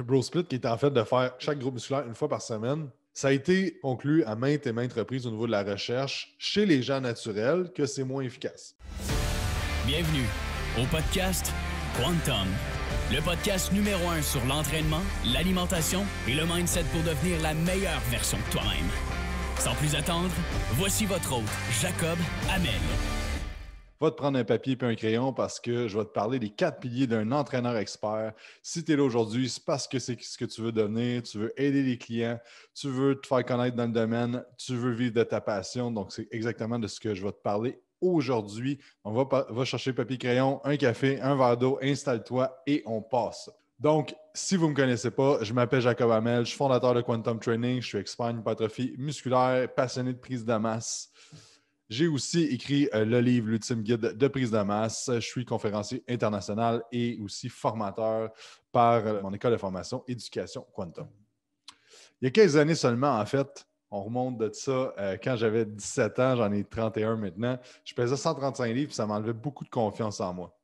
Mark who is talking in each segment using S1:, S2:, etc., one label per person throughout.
S1: le bro split qui est en fait de faire chaque groupe musculaire une fois par semaine, ça a été conclu à maintes et maintes reprises au niveau de la recherche chez les gens naturels que c'est moins efficace. Bienvenue au podcast Quantum, le podcast numéro un sur l'entraînement, l'alimentation et le mindset pour devenir la meilleure version de toi-même. Sans plus attendre, voici votre hôte, Jacob Hamel. Va te prendre un papier et un crayon parce que je vais te parler des quatre piliers d'un entraîneur expert. Si tu es là aujourd'hui, c'est parce que c'est ce que tu veux donner, Tu veux aider les clients. Tu veux te faire connaître dans le domaine. Tu veux vivre de ta passion. Donc, c'est exactement de ce que je vais te parler aujourd'hui. On va, va chercher papier crayon, un café, un verre d'eau, installe-toi et on passe. Donc, si vous ne me connaissez pas, je m'appelle Jacob Hamel, je suis fondateur de Quantum Training, je suis expert en hypertrophie musculaire, passionné de prise de masse. J'ai aussi écrit euh, le livre L'ultime guide de prise de masse. Je suis conférencier international et aussi formateur par euh, mon école de formation Éducation Quantum. Il y a quelques années seulement, en fait, on remonte de ça. Euh, quand j'avais 17 ans, j'en ai 31 maintenant, je pesais 135 livres, et ça m'enlevait beaucoup de confiance en moi.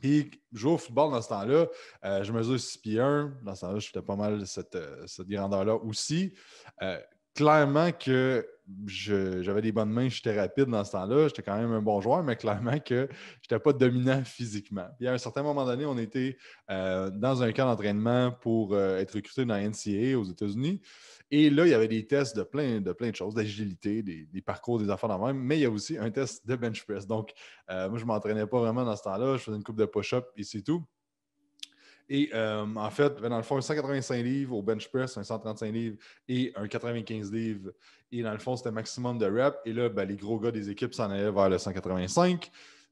S1: Puis, jouais au football dans ce temps-là, je mesure 6 pieds 1. Dans ce temps-là, je faisais pas mal cette, cette grandeur-là aussi. clairement que j'avais des bonnes mains, j'étais rapide dans ce temps-là, j'étais quand même un bon joueur, mais clairement que je n'étais pas dominant physiquement. il y a un certain moment donné, on était euh, dans un camp d'entraînement pour euh, être recruté dans la NCAA aux États-Unis. Et là, il y avait des tests de plein de, choses, d'agilité, des, parcours des affaires dans même, mais il y a aussi un test de bench press. Donc, euh, moi, je ne m'entraînais pas vraiment dans ce temps-là, je faisais une coupe de push-up et c'est tout. Et en fait, ben, dans le fond, 185 livres au bench press, un 135 livres et un 95 livres. Et dans le fond, c'était maximum de reps. Et là, ben, les gros gars des équipes s'en allaient vers le 185.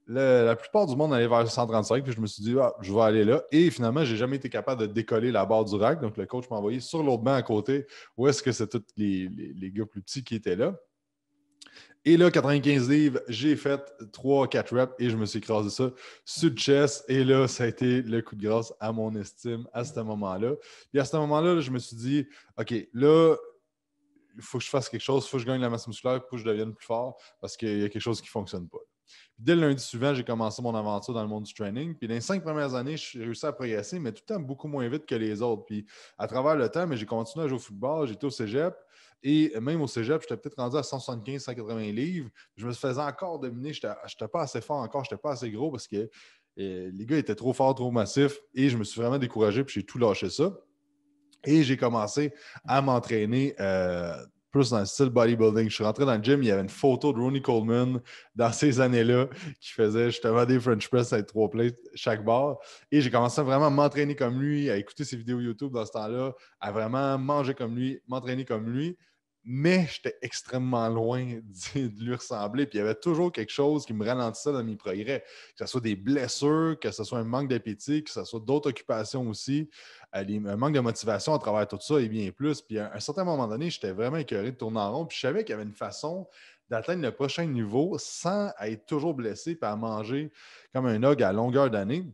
S1: la plupart du monde allait vers le 135. Puis je me suis dit, ah, je vais aller là. Et finalement, j'ai jamais été capable de décoller la barre du rack. Donc, le coach m'a envoyé sur l'autre banc à côté où est-ce que c'est tous les, les gars plus petits qui étaient là. Et là, 95 livres, j'ai fait 3-4 reps et je me suis écrasé ça sur le chest. Et là, ça a été le coup de grâce à mon estime à ce moment-là. Et à ce moment-là, je me suis dit, OK, là, il faut que je fasse quelque chose, il faut que je gagne la masse musculaire, pour que je devienne plus fort parce qu'il y a quelque chose qui ne fonctionne pas. dès le lundi suivant, j'ai commencé mon aventure dans le monde du training. Puis dans les cinq premières années, j'ai réussi à progresser, mais tout le temps beaucoup moins vite que les autres. Puis à travers le temps, j'ai continué à jouer au football, j'étais au cégep. Et même au cégep, j'étais peut-être rendu à 175, 180 livres. Je me faisais encore dominer. Je n'étais pas assez fort encore, je n'étais pas assez gros parce que euh, les gars étaient trop forts, trop massifs. Et je me suis vraiment découragé, puis j'ai tout lâché ça. Et j'ai commencé à m'entraîner euh, plus dans le style bodybuilding. Je suis rentré dans le gym, il y avait une photo de Ronnie Coleman dans ces années-là qui faisait justement des French press à trois plates chaque barre. Et j'ai commencé vraiment à m'entraîner comme lui, à écouter ses vidéos YouTube dans ce temps-là, à vraiment manger comme lui, m'entraîner comme lui mais j'étais extrêmement loin de lui ressembler. Puis il y avait toujours quelque chose qui me ralentissait dans mes progrès, que ce soit des blessures, que ce soit un manque d'appétit, que ce soit d'autres occupations aussi, euh, un manque de motivation à travers tout ça et bien plus. Puis à un certain moment donné, j'étais vraiment écœuré de tourner en rond. Puis je savais qu'il y avait une façon d'atteindre le prochain niveau sans être toujours blessé et à manger comme un hog à longueur d'année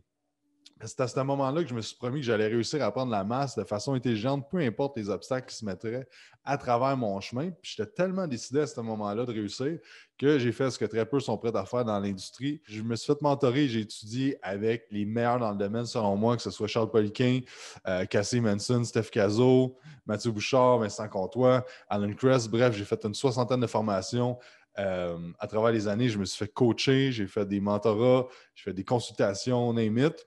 S1: c'est à ce moment-là que je me suis promis que j'allais réussir à prendre la masse de façon intelligente, peu importe les obstacles qui se mettraient à travers mon chemin. j'étais tellement décidé à ce moment-là de réussir que j'ai fait ce que très peu sont prêts à faire dans l'industrie. Je me suis fait mentorer, j'ai étudié avec les meilleurs dans le domaine, selon moi, que ce soit Charles Poliquin, euh, Cassie Manson, Steph Cazot, Mathieu Bouchard, Vincent Comtois, Alan Crest. Bref, j'ai fait une soixantaine de formations. Euh, à travers les années, je me suis fait coacher, j'ai fait des mentorats, j'ai fait des consultations, on it.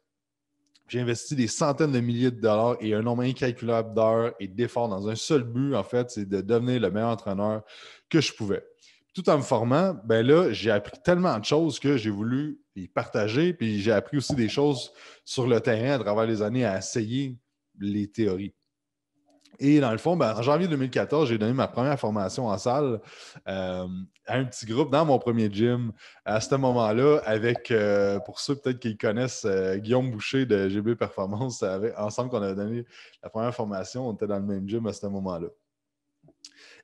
S1: J'ai investi des centaines de milliers de dollars et un nombre incalculable d'heures et d'efforts dans un seul but, en fait, c'est de devenir le meilleur entraîneur que je pouvais. Tout en me formant, ben là, j'ai appris tellement de choses que j'ai voulu y partager, puis j'ai appris aussi des choses sur le terrain à travers les années à essayer les théories. Et dans le fond, ben, en janvier 2014, j'ai donné ma première formation en salle euh, à un petit groupe dans mon premier gym. À ce moment-là, avec, euh, pour ceux peut-être qui connaissent, euh, Guillaume Boucher de GB Performance, avec, ensemble qu'on a donné la première formation, on était dans le même gym à ce moment-là.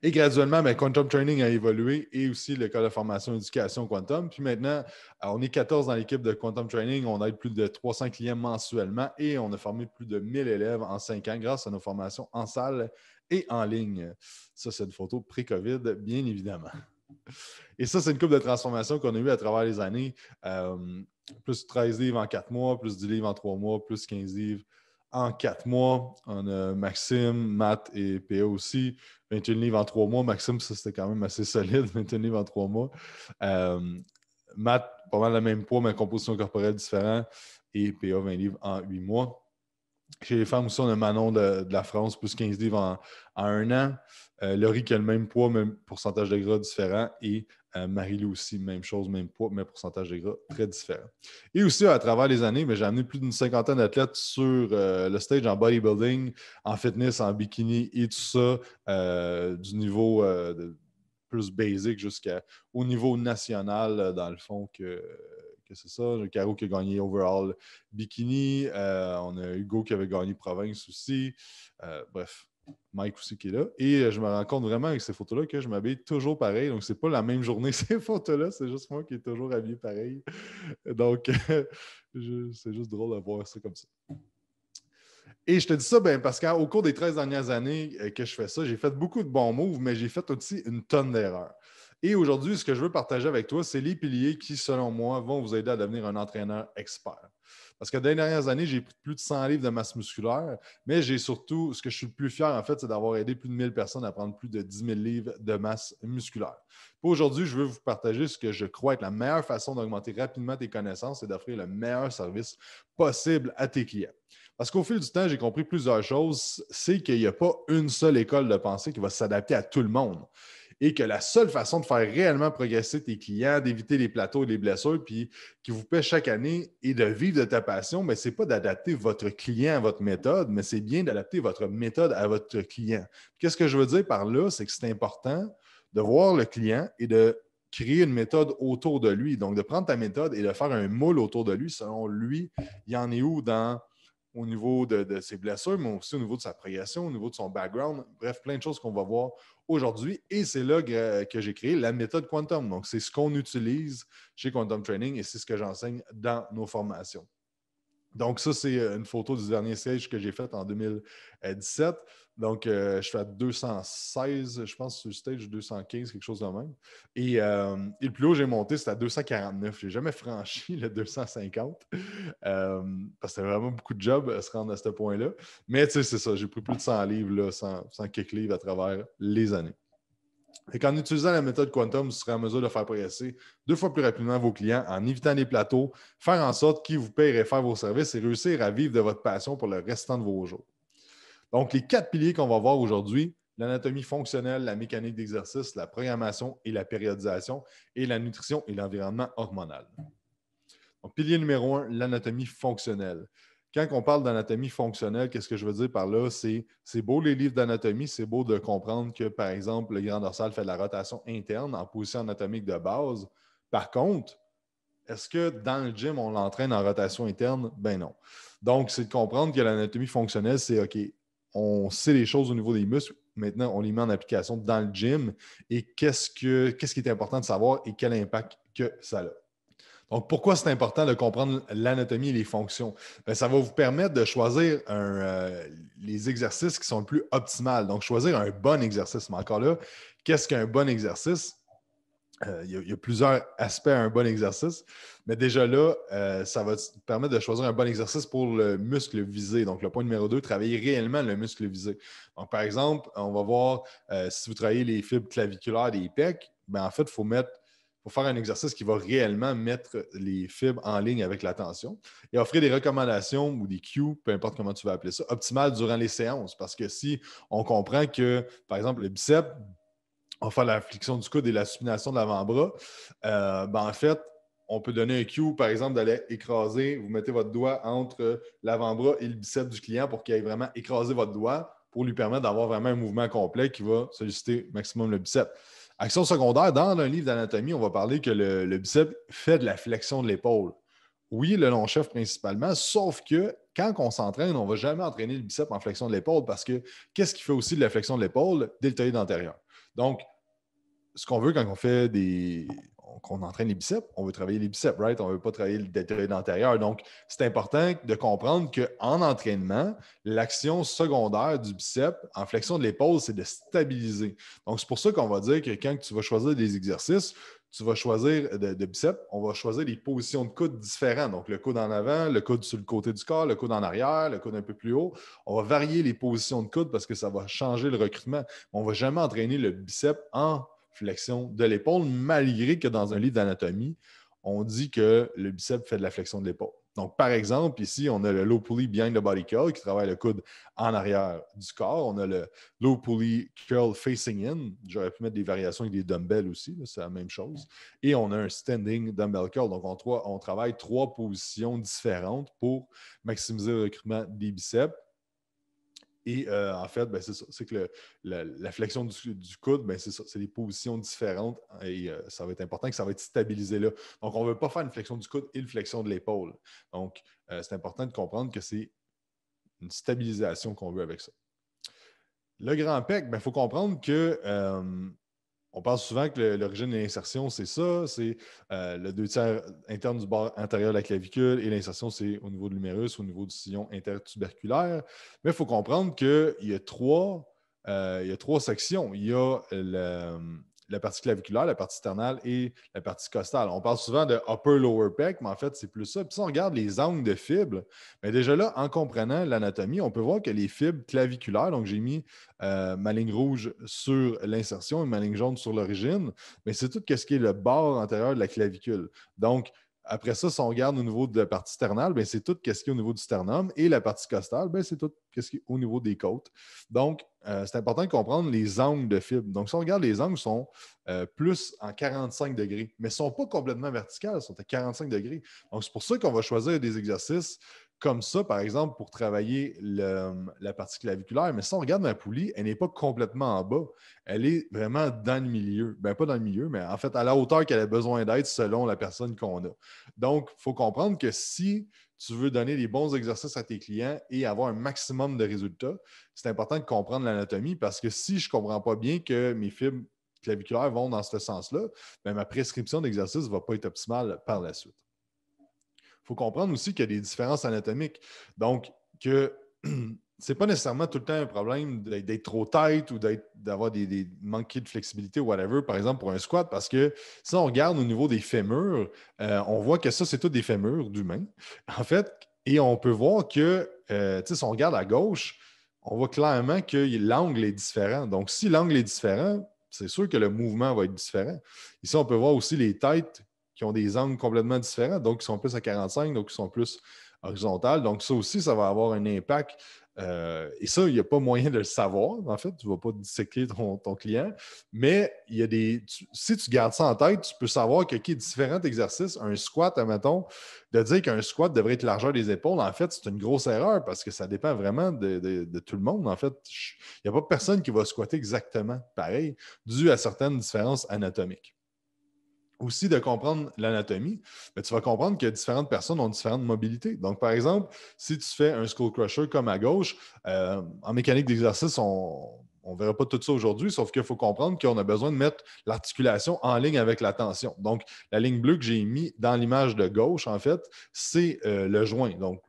S1: Et graduellement, mais ben, Quantum Training a évolué et aussi l'école de formation éducation Quantum. Puis maintenant, euh, on est 14 dans l'équipe de Quantum Training. On a plus de 300 clients mensuellement et on a formé plus de 1000 élèves en 5 ans grâce à nos formations en salle et en ligne. Ça, c'est une photo pré-COVID, bien évidemment. Et ça, c'est une coupe de transformation qu'on a eue à travers les années. Euh, plus 13 livres en 4 mois, plus 10 livres en 3 mois, plus 15 livres en quatre mois. On a euh, Maxime, Matt et PA aussi. 21 livres en trois mois. Maxime, ça c'était quand même assez solide, 21 livres en trois mois. Euh, Matt, pas mal le même poids, mais composition corporelle différente. Et PA, 20 livres en huit mois. Chez les femmes aussi, on a Manon de, la France, plus 15 livres en, en un an. Euh, Laurie qui a le même poids, même pourcentage de gras différent. Et euh, Marie-Lou aussi, même chose, même poids, mais pourcentage de gras très différent. Et aussi, à travers les années, ben, j'ai amené plus d'une cinquantaine d'athlètes sur euh, le stage en bodybuilding, en fitness, en bikini et tout ça, du niveau plus basic jusqu'au niveau national, dans le fond, que c'est ça. Caro qui a gagné overall bikini. on a Hugo qui avait gagné province aussi. bref, Mike aussi qui est là. Et euh, je me rends compte vraiment avec ces photos-là que je m'habille toujours pareil. Donc, ce n'est pas la même journée ces photos-là, c'est juste moi qui est toujours habillé pareil. Donc, c'est juste drôle de voir ça comme ça. Et je te dis ça ben, parce qu'au cours des 13 dernières années euh, que je fais ça, j'ai fait beaucoup de bons moves, mais j'ai fait aussi une tonne d'erreurs. Et aujourd'hui, ce que je veux partager avec toi, c'est les piliers qui, selon moi, vont vous aider à devenir un entraîneur expert. Parce que dans les dernières années, j'ai pris plus de 100 livres de masse musculaire, mais j'ai surtout, ce que je suis le plus fier, en fait, c'est d'avoir aidé plus de 1000 personnes à prendre plus de 10 000 livres de masse musculaire. aujourd'hui, je veux vous partager ce que je crois être la meilleure façon d'augmenter rapidement tes connaissances et d'offrir le meilleur service possible à tes clients. Parce qu'au fil du temps, j'ai compris plusieurs choses. C'est qu'il n'y a pas une seule école de pensée qui va s'adapter à tout le monde et que la seule façon de faire réellement progresser tes clients, d'éviter les plateaux et les blessures, puis qui vous pêchent chaque année et de vivre de ta passion, ben, ce n'est pas d'adapter votre client à votre méthode, mais c'est bien d'adapter votre méthode à votre client. Qu'est-ce que je veux dire par là, c'est que c'est important de voir le client et de créer une méthode autour de lui. Donc, de prendre ta méthode et de faire un moule autour de lui selon lui, il y en est où dans au niveau de, de, ses blessures, mais aussi au niveau de sa progression, au niveau de son background, bref, plein de choses qu'on va voir aujourd'hui. Et c'est là que, j'ai créé la méthode quantum. Donc, c'est ce qu'on utilise chez Quantum Training et c'est ce que j'enseigne dans nos formations. Donc, ça, c'est euh, une photo du dernier siège que j'ai fait en 2017. Donc, euh, je suis à 216, je pense, sur le stage, 215, quelque chose de même. Euh, et, le plus haut j'ai monté, c'était à 249. Je n'ai jamais franchi le 250 euh, parce que c'était vraiment beaucoup de job à se rendre à ce point-là. Mais tu sais, c'est ça, j'ai pris plus de 100 livres, là, 100, 100 livres à travers les années. Et qu'en utilisant la méthode quantum, vous serez en mesure de faire progresser deux fois plus rapidement vos clients en évitant les plateaux, faire en sorte qu'ils vous paieraient faire vos services et réussir à vivre de votre passion pour le restant de vos jours. Donc, les quatre piliers qu'on va voir aujourd'hui, l'anatomie fonctionnelle, la mécanique d'exercice, la programmation et la périodisation, et la nutrition et l'environnement hormonal. Donc, pilier numéro un, l'anatomie fonctionnelle. Quand on parle d'anatomie fonctionnelle, qu'est-ce que je veux dire par là? C'est, c'est beau les livres d'anatomie, c'est beau de comprendre que, par exemple, le grand dorsal fait de la rotation interne en position anatomique de base. Par contre, est-ce que dans le gym, on l'entraîne en rotation interne? Ben non. Donc, c'est de comprendre que l'anatomie fonctionnelle, c'est OK, on sait les choses au niveau des muscles. Maintenant, on les met en application dans le gym et qu'est-ce, que, qui est important de savoir et quel impact que ça a. Donc, pourquoi c'est important de comprendre l'anatomie et les fonctions? Ben, ça va vous permettre de choisir euh, les exercices qui sont le plus optimal. Donc, choisir un bon exercice. Mais encore là, qu'est-ce qu'un bon exercice? Euh, il y, a plusieurs aspects à un bon exercice, mais déjà là, euh, ça va te permettre de choisir un bon exercice pour le muscle visé. Donc, le point numéro 2, travailler réellement le muscle visé. Donc, par exemple, on va voir euh, si vous travaillez les fibres claviculaires des pecs, mais ben, en fait, il faut mettre faut faire un exercice qui va réellement mettre les fibres en ligne avec la tension et offrir des recommandations ou des cues, peu importe comment tu vas appeler ça, optimales durant les séances. Parce que si on comprend que, par exemple, le biceps enfin la flexion du coude et la supination de l'avant-bras, euh, ben, en fait, on peut donner un cue, par exemple, d'aller écraser, vous mettez votre doigt entre l'avant-bras et le biceps du client pour qu'il aille vraiment écraser votre doigt pour lui permettre d'avoir vraiment un mouvement complet qui va solliciter maximum le bicep. Action secondaire, dans un livre d'anatomie, on va parler que le, biceps bicep fait de la flexion de l'épaule. Oui, le long chef principalement, sauf que quand on s'entraîne, on ne va jamais entraîner le bicep en flexion de l'épaule parce que qu'est-ce qui fait aussi de la flexion de l'épaule? le Deltoïde antérieur. Donc, ce qu'on veut quand on fait des. qu'on entraîne les biceps, on veut travailler les biceps, right? On ne veut pas travailler le détail antérieur. Donc, c'est important de comprendre qu'en entraînement, l'action secondaire du bicep en flexion de l'épaule, c'est de stabiliser. Donc, c'est pour ça qu'on va dire que quand tu vas choisir des exercices, tu vas choisir euh, de, biceps, on va choisir les positions de coude différentes. Donc, le coude en avant, le coude sur le côté du corps, le coude en arrière, le coude un peu plus haut. On va varier les positions de coude parce que ça va changer le recrutement. On ne va jamais entraîner le biceps en flexion de l'épaule, malgré que dans un livre d'anatomie, on dit que le biceps fait de la flexion de l'épaule. Donc, par exemple, ici, on a le low pulley behind the body curl qui travaille le coude en arrière du corps. On a le low pulley curl facing in. J'aurais pu mettre des variations avec des dumbbells aussi, c'est la même chose. Et on a un standing dumbbell curl. Donc, on travaille trois positions différentes pour maximiser le recrutement des biceps et euh, en fait, ben, c'est que la, flexion du, coude, ben, c'est des positions différentes et euh, ça va être important que ça va être stabilisé là. Donc, on ne veut pas faire une flexion du coude et une flexion de l'épaule. Donc, euh, c'est important de comprendre que c'est une stabilisation qu'on veut avec ça. Le grand pec, il ben, faut comprendre que on pense souvent que l'origine de l'insertion, c'est ça, c'est euh, le deux tiers interne du bord antérieur de la clavicule et l'insertion, c'est au niveau de l'humérus, au niveau du sillon intertuberculaire. Mais il faut comprendre qu'il y a trois. Euh, il y a trois sections. Il y a le, la partie claviculaire, la partie sternale et la partie costale. On parle souvent de upper-lower pec, mais en fait, c'est plus ça. Puis si on regarde les angles de fibres, mais ben déjà là, en comprenant l'anatomie, on peut voir que les fibres claviculaires, donc j'ai mis euh, ma ligne rouge sur l'insertion et ma ligne jaune sur l'origine, mais ben c'est tout ce qui est le bord antérieur de la clavicule. Donc, après ça, si on regarde au niveau de la partie sternale, ben, c'est tout ce qui est au niveau du sternum et la partie costale, ben, c'est tout ce qui est au niveau des côtes. Donc, euh, c'est important de comprendre les angles de fibre. Donc, si on regarde, les angles sont euh, plus en 45 degrés, mais ne sont pas complètement verticales, sont à 45 degrés. Donc, c'est pour ça qu'on va choisir des exercices comme ça, par exemple, pour travailler la partie claviculaire. Mais si on regarde ma poulie, elle n'est pas complètement en bas. Elle est vraiment dans le milieu. Bien, pas dans le milieu, mais en fait, à la hauteur qu'elle a besoin d'être selon la personne qu'on a. Donc, il faut comprendre que si tu veux donner des bons exercices à tes clients et avoir un maximum de résultats, c'est important de comprendre l'anatomie parce que si je ne comprends pas bien que mes fibres claviculaires vont dans ce sens-là, ben, ma prescription d'exercice ne va pas être optimale par la suite faut comprendre aussi qu'il y a des différences anatomiques. Donc, que c'est pas nécessairement tout le temps un problème d'être trop tête ou d'avoir des, de flexibilité ou whatever, par exemple pour un squat, parce que si on regarde au niveau des fémurs, euh, on voit que ça, c'est tout des fémurs d'humains, en fait, et on peut voir que, euh, si on regarde à gauche, on voit clairement que l'angle est différent. Donc, si l'angle est différent, c'est sûr que le mouvement va être différent. Ici, on peut voir aussi les têtes qui ont des angles complètement différents, donc qui sont plus à 45, donc qui sont plus horizontales. Donc, ça aussi, ça va avoir un impact. Euh, et ça, il n'y a pas moyen de le savoir, en fait. Tu ne vas pas disséquer ton, client. Mais il y a des. si tu gardes ça en tête, tu peux savoir que qui a différents exercices, un squat, admettons, de dire qu'un squat devrait être largeur des épaules, en fait, c'est une grosse erreur parce que ça dépend vraiment de, de tout le monde. En fait, il n'y a pas personne qui va squatter exactement pareil dû à certaines différences anatomiques aussi de comprendre l'anatomie, ben, tu vas comprendre que différentes personnes ont différentes mobilités. Donc, par exemple, si tu fais un skull crusher comme à gauche, euh, en mécanique d'exercice, on ne verra pas tout ça aujourd'hui, sauf qu'il faut comprendre qu'on a besoin de mettre l'articulation en ligne avec la tension. Donc, la ligne bleue que j'ai mise dans l'image de gauche, en fait, c'est euh, le joint. Donc,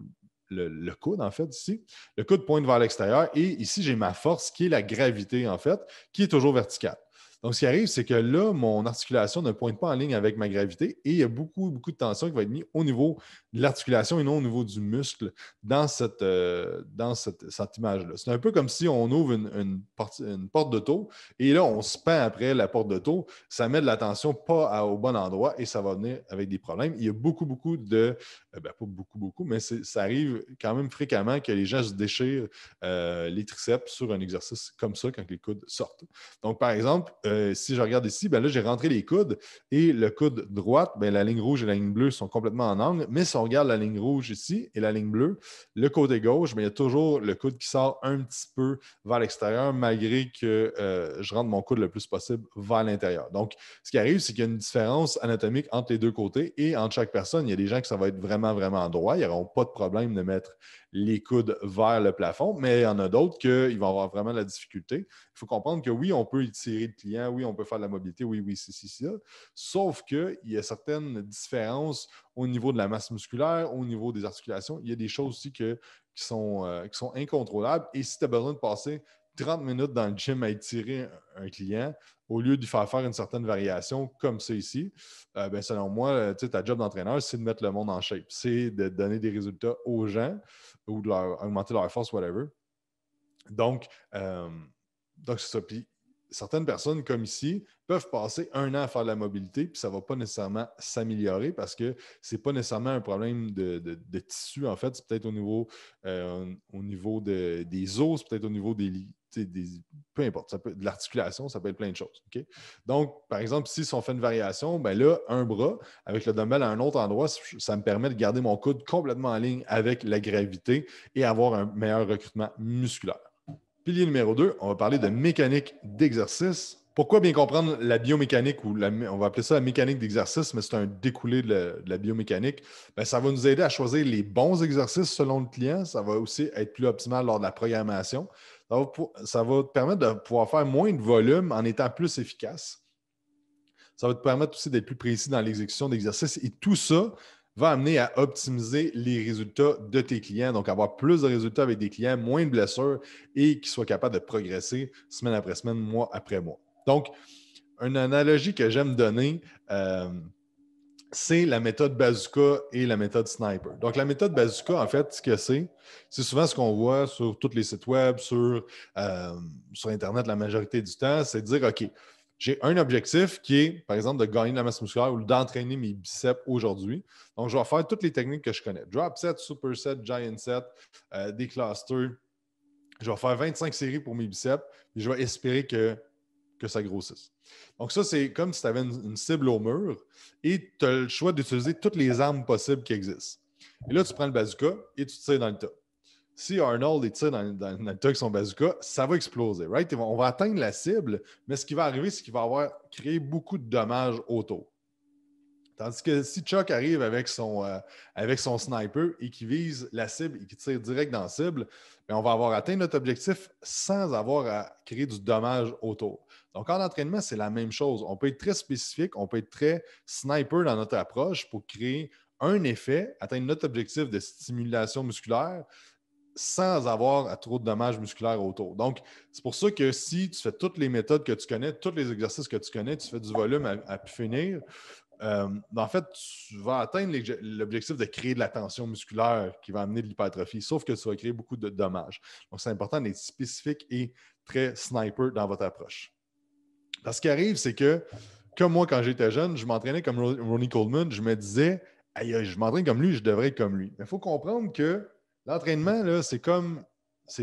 S1: le, le, coude, en fait, ici. Le coude pointe vers l'extérieur et ici, j'ai ma force qui est la gravité, en fait, qui est toujours verticale. Donc, ce qui arrive, c'est que là, mon articulation ne pointe pas en ligne avec ma gravité et il y a beaucoup, beaucoup de tension qui va être mise au niveau l'articulation et non au niveau du muscle euh, dans cette, cette, image-là. C'est un peu comme si on ouvre une, porte, une porte de taux et là, on se peint après la porte de taux. Ça met de la tension pas au bon endroit et ça va venir avec des problèmes. Il y a beaucoup, beaucoup de. Euh, ben, pas beaucoup, beaucoup, mais ça arrive quand même fréquemment que les gens se déchirent euh, les triceps sur un exercice comme ça quand les coudes sortent. Donc, par exemple, si je regarde ici, ben là, j'ai rentré les coudes et le coude droite, ben, la ligne rouge et la ligne bleue sont complètement en angle, mais ça on regarde la ligne rouge ici et la ligne bleue, le côté gauche, mais ben, il y a toujours le coude qui sort un petit peu vers l'extérieur, malgré que euh, je rentre mon coude le plus possible vers l'intérieur. Donc, ce qui arrive, c'est qu'il y a une différence anatomique entre les deux côtés et entre chaque personne. Il y a des gens qui ça va être vraiment, vraiment droit. Ils n'auront pas de problème de mettre les coudes vers le plafond, mais il y en a d'autres qui vont avoir vraiment la difficulté. Il faut comprendre que oui, on peut tirer le client, oui, on peut faire de la mobilité, oui, oui, si, si, si, Sauf qu'il y a certaines différences au niveau de la masse musculaire, au niveau des articulations. Il y a des choses aussi qui, sont, euh, qui sont incontrôlables. Et si tu as besoin de passer 30 minutes dans le gym à étirer un, client au lieu d'y faire faire une certaine variation comme ça ici, euh, ben selon moi, euh, ta job d'entraîneur, c'est de mettre le monde en shape. C'est de donner des résultats aux gens ou de leur augmenter leur force, whatever. Donc, euh, donc c'est ça. Puis, certaines personnes, comme ici, peuvent passer un an à faire de la mobilité, puis ça ne va pas nécessairement s'améliorer parce que ce n'est pas nécessairement un problème de, tissu, en fait. C'est peut-être au niveau, au niveau des os, peut-être au niveau des, peu importe, ça peut, de l'articulation, ça peut être plein de choses. Donc, par exemple, si on fait une variation, ben là, un bras avec le dumbbell à un autre endroit, ça me permet de garder mon coude complètement en ligne avec la gravité et avoir un meilleur recrutement musculaire. Pilier numéro 2, on va parler de mécanique d'exercice. Pourquoi bien comprendre la biomécanique ou on va appeler ça la mécanique d'exercice, mais c'est un découlé de la, biomécanique. Ben, ça va nous aider à choisir les bons exercices selon le client. Ça va aussi être plus optimal lors de la programmation. Ça va, te permettre de pouvoir faire moins de volume en étant plus efficace. Ça va te permettre aussi d'être plus précis dans l'exécution d'exercices. Et tout ça va amener à optimiser les résultats de tes clients, donc avoir plus de résultats avec des clients, moins de blessures et qu'ils soient capables de progresser semaine après semaine, mois après mois. Donc, une analogie que j'aime donner, euh, c'est la méthode bazooka et la méthode sniper. Donc, la méthode bazooka, en fait, ce que c'est, c'est souvent ce qu'on voit sur tous les sites web, sur, euh, sur Internet la majorité du temps, c'est de dire, OK, j'ai un objectif qui est, par exemple, de gagner de la masse musculaire ou d'entraîner mes biceps aujourd'hui. Donc, je vais faire toutes les techniques que je connais. Drop set, super set, giant set, euh, des clusters. Je vais faire 25 séries pour mes biceps et je vais espérer que que ça grossisse. Donc, ça, c'est comme si tu avais une, cible au mur et tu as le choix d'utiliser toutes les armes possibles qui existent. Et là, tu prends le bazooka et tu tires dans le tas. Si Arnold tire dans, le tas avec son bazooka, ça va exploser, right? On va atteindre la cible, mais ce qui va arriver, c'est qu'il va avoir créé beaucoup de dommages autour. Tandis que si Chuck arrive avec son, euh, avec son sniper et qu'il vise la cible et qu'il tire direct dans la cible, ben, on va avoir atteint notre objectif sans avoir à créer du dommage autour. Donc, en entraînement, c'est la même chose. On peut être très spécifique, on peut être très sniper dans notre approche pour créer un effet, atteindre notre objectif de stimulation musculaire sans avoir trop de dommages musculaires autour. Donc, c'est pour ça que si tu fais toutes les méthodes que tu connais, tous les exercices que tu connais, tu fais du volume à, finir, euh, en fait, tu vas atteindre l'objectif de créer de la tension musculaire qui va amener de l'hypertrophie, sauf que tu vas créer beaucoup de dommages. Donc, c'est important d'être spécifique et très sniper dans votre approche. Parce ce qui arrive, c'est que, comme moi, quand j'étais jeune, je m'entraînais comme Ronnie Coleman. Je me disais, Aïe, je m'entraîne comme lui, je devrais être comme lui. Mais il faut comprendre que l'entraînement, c'est comme,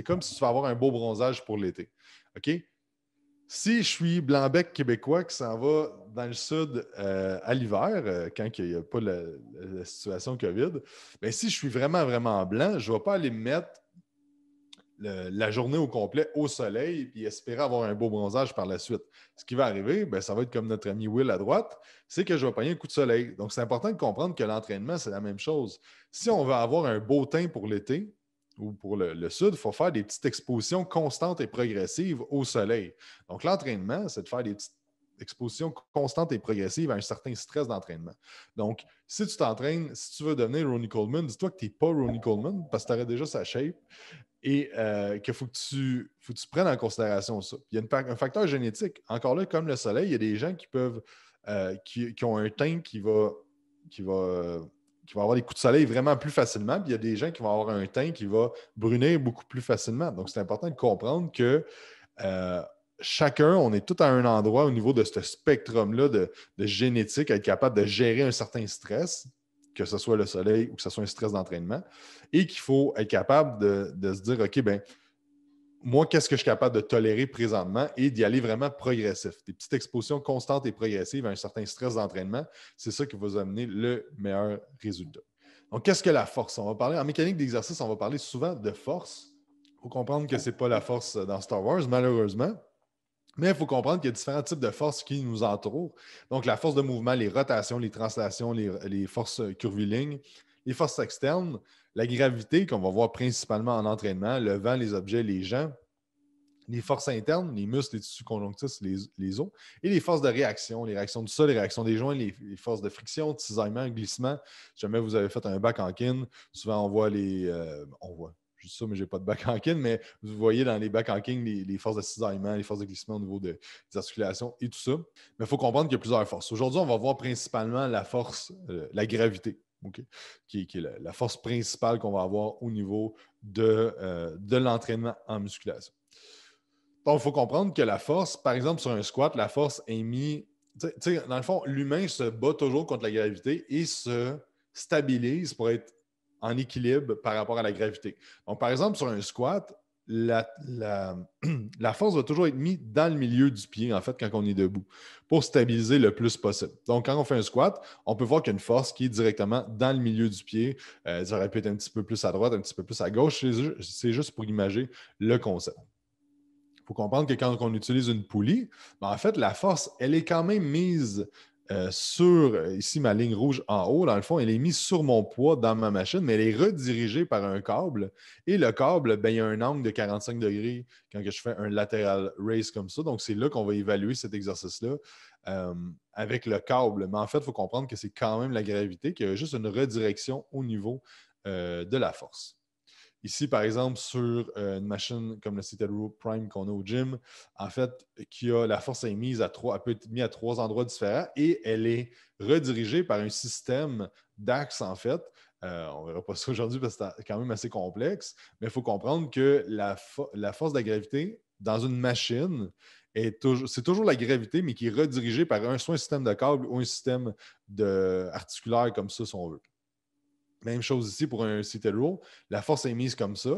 S1: comme si tu vas avoir un beau bronzage pour l'été. OK? Si je suis blanc-bec québécois qui s'en va dans le sud euh, à l'hiver, euh, quand il n'y a pas la, situation COVID, mais ben, si je suis vraiment, vraiment blanc, je ne vais pas aller me mettre la journée au complet au soleil puis espérer avoir un beau bronzage par la suite. Ce qui va arriver, ben, ça va être comme notre ami Will à droite, c'est que je vais pogner un coup de soleil. Donc, c'est important de comprendre que l'entraînement, c'est la même chose. Si on veut avoir un beau teint pour l'été, ou pour le, le sud, il faut faire des petites expositions constantes et progressives au soleil. Donc, l'entraînement, c'est de faire des petites expositions constantes et progressives à un certain stress d'entraînement. Donc, si tu t'entraînes, si tu veux devenir Ronnie Coleman, dis-toi que tu n'es pas Ronnie Coleman parce que tu aurais déjà sa shape et euh, qu'il faut, que tu, faut tu prennes en considération ça. Il y a un facteur génétique. Encore là, comme le soleil, il y a des gens qui peuvent, euh, qui, ont un teint qui va, qui, va, va avoir des coups de soleil vraiment plus facilement, puis il y a des gens qui vont avoir un teint qui va brunir beaucoup plus facilement. Donc, c'est important de comprendre que euh, chacun, on est tout à un endroit au niveau de ce spectrum-là de, de, génétique, à être capable de gérer un certain stress que ce soit le soleil ou que ce soit un stress d'entraînement, et qu'il faut être capable de, se dire, OK, ben moi, qu'est-ce que je suis capable de tolérer présentement et d'y aller vraiment progressif. Des petites expositions constantes et progressives à un certain stress d'entraînement, c'est ça qui va vous amener le meilleur résultat. Donc, qu'est-ce que la force? On va parler, en mécanique d'exercice, on va parler souvent de force. Il faut comprendre que ce n'est pas la force dans Star Wars, malheureusement. Mais il faut comprendre qu'il y a différents types de forces qui nous entourent. Donc, la force de mouvement, les rotations, les translations, les, forces curvilignes, les forces externes, la gravité qu'on va voir principalement en entraînement, le vent, les objets, les gens, les forces internes, les muscles, les tissus conjonctifs, les, os, et les forces de réaction, les réactions du sol, les réactions des joints, les, forces de friction, de cisaillement, glissement. Si jamais vous avez fait un bac en kin, souvent on voit les. Euh, on voit je dis ça, mais je n'ai pas de bac en mais vous voyez dans les bac en les, forces de cisaillement, les forces de glissement au niveau des articulations et tout ça. Mais il faut comprendre qu'il y a plusieurs forces. Aujourd'hui, on va voir principalement la force, euh, la gravité. Qui, est la, force principale qu'on va avoir au niveau de, euh, de l'entraînement en musculation. Donc, il faut comprendre que la force, par exemple, sur un squat, la force est mise. dans le fond, l'humain se bat toujours contre la gravité et se stabilise pour être en équilibre par rapport à la gravité. Donc, par exemple, sur un squat, la, force va toujours être mise dans le milieu du pied, en fait, quand on est debout, pour stabiliser le plus possible. Donc, quand on fait un squat, on peut voir qu'il y a une force qui est directement dans le milieu du pied. Euh, ça aurait pu être un petit peu plus à droite, un petit peu plus à gauche. C'est juste pour imaginer le concept. Il faut comprendre que quand on utilise une poulie, ben, en fait, la force, elle est quand même mise euh, sur euh, ici ma ligne rouge en haut, dans le fond, elle est mise sur mon poids dans ma machine, mais elle est redirigée par un câble. Et le câble, ben, il y a un angle de 45 degrés quand je fais un latéral raise comme ça. Donc, c'est là qu'on va évaluer cet exercice-là euh, avec le câble. Mais en fait, il faut comprendre que c'est quand même la gravité, qui a juste une redirection au niveau de la force. Ici, par exemple, sur euh, une machine comme le Citadel Prime qu'on a au gym, en fait, qui a la force émise à trois, peut être mise à trois endroits différents et elle est redirigée par un système d'axes, en fait. Euh, on ne verra pas ça aujourd'hui parce que c'est quand même assez complexe, mais il faut comprendre que la, force de la gravité dans une machine, c'est toujours, la gravité, mais qui est redirigée par un, soit un système de câble ou un système de articulaire comme ça, si on veut. Même chose ici pour un seated La force est mise comme ça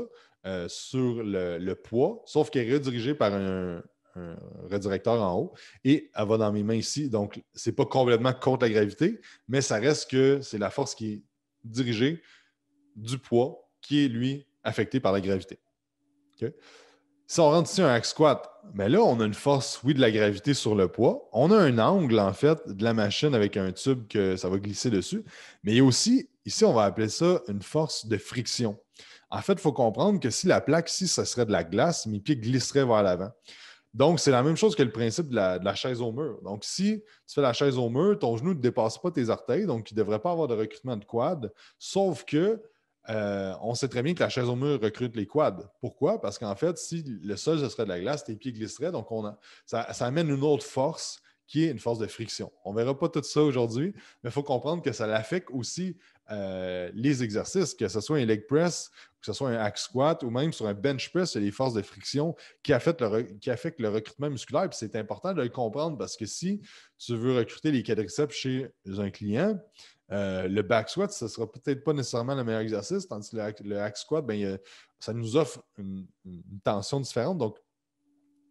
S1: euh, sur le, poids, sauf qu'elle est redirigée par un, redirecteur en haut et elle va dans mes mains ici. Donc, ce n'est pas complètement contre la gravité, mais ça reste que c'est la force qui est dirigée du poids qui est, lui, affecté par la gravité. Si on rentre ici un axe squat, mais ben là, on a une force, oui, de la gravité sur le poids. On a un angle, en fait, de la machine avec un tube que ça va glisser dessus. Mais il y a aussi, ici, on va appeler ça une force de friction. En fait, il faut comprendre que si la plaque, ici, ça serait de la glace, mes pieds glisseraient vers l'avant. Donc, c'est la même chose que le principe de la, chaise au mur. Donc, si tu fais la chaise au mur, ton genou ne dépasse pas tes orteils, donc il ne devrait pas avoir de recrutement de quad, sauf que euh, on sait très bien que la chaise au mur recrute les quads. Pourquoi? Parce qu'en fait, si le sol, ce serait de la glace, tes pieds glisseraient. Donc, ça, amène une autre force qui est une force de friction. On ne verra pas tout ça aujourd'hui, mais il faut comprendre que ça affecte aussi euh, les exercices, que ce soit un leg press, que ce soit un hack squat ou même sur un bench press, il y a forces de friction qui affectent le, recrutement musculaire. Puis c'est important de le comprendre parce que si tu veux recruter les quadriceps chez un client, euh, le back squat, ce ne sera peut-être pas nécessairement le meilleur exercice, tandis que le, hack squat, ben, ça nous offre une, tension différente.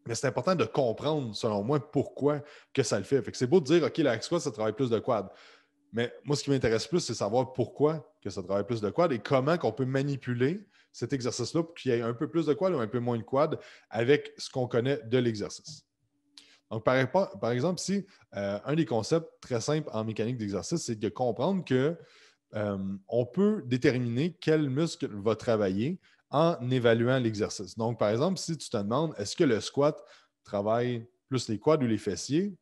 S1: mais c'est important de comprendre, selon moi, pourquoi que ça le fait. c'est beau de dire, OK, le hack squat, ça travaille plus de quad. Mais moi, ce qui m'intéresse plus, c'est savoir pourquoi que ça travaille plus de quad et comment qu'on peut manipuler cet exercice-là pour qu'il y ait un peu plus de quad ou un peu moins de quad avec ce qu'on connaît de l'exercice. Donc, par, exemple, si euh, un des concepts très simples en mécanique d'exercice, c'est de comprendre que euh, on peut déterminer quel muscle va travailler en évaluant l'exercice. Donc, par exemple, si tu te demandes est-ce que le squat travaille plus les quads ou les fessiers,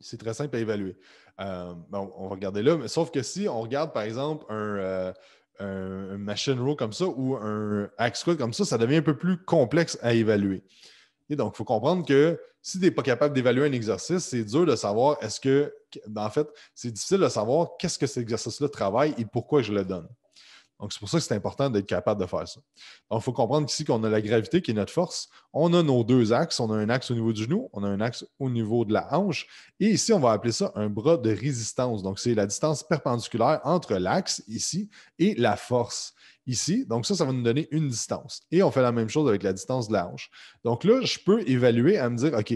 S1: c'est très simple à évaluer. Euh, on va regarder là, mais sauf que si on regarde, par exemple, un machine row comme ça ou un axe squat comme ça, ça devient un peu plus complexe à évaluer. Et donc, il faut comprendre que si tu n'es pas capable d'évaluer un exercice, c'est dur de savoir est-ce que, en fait, c'est difficile de savoir qu'est-ce que cet exercice-là travaille et pourquoi je le donne. Donc, c'est pour ça que c'est important d'être capable de faire ça. Donc, il faut comprendre qu'ici, qu'on a la gravité qui est notre force. On a nos deux axes. On a un axe au niveau du genou, on a un axe au niveau de la hanche. Et ici, on va appeler ça un bras de résistance. Donc, c'est la distance perpendiculaire entre l'axe ici et la force ici. Donc ça, ça va nous donner une distance. Et on fait la même chose avec la distance de la hanche. Donc là, je peux évaluer à me dire, OK,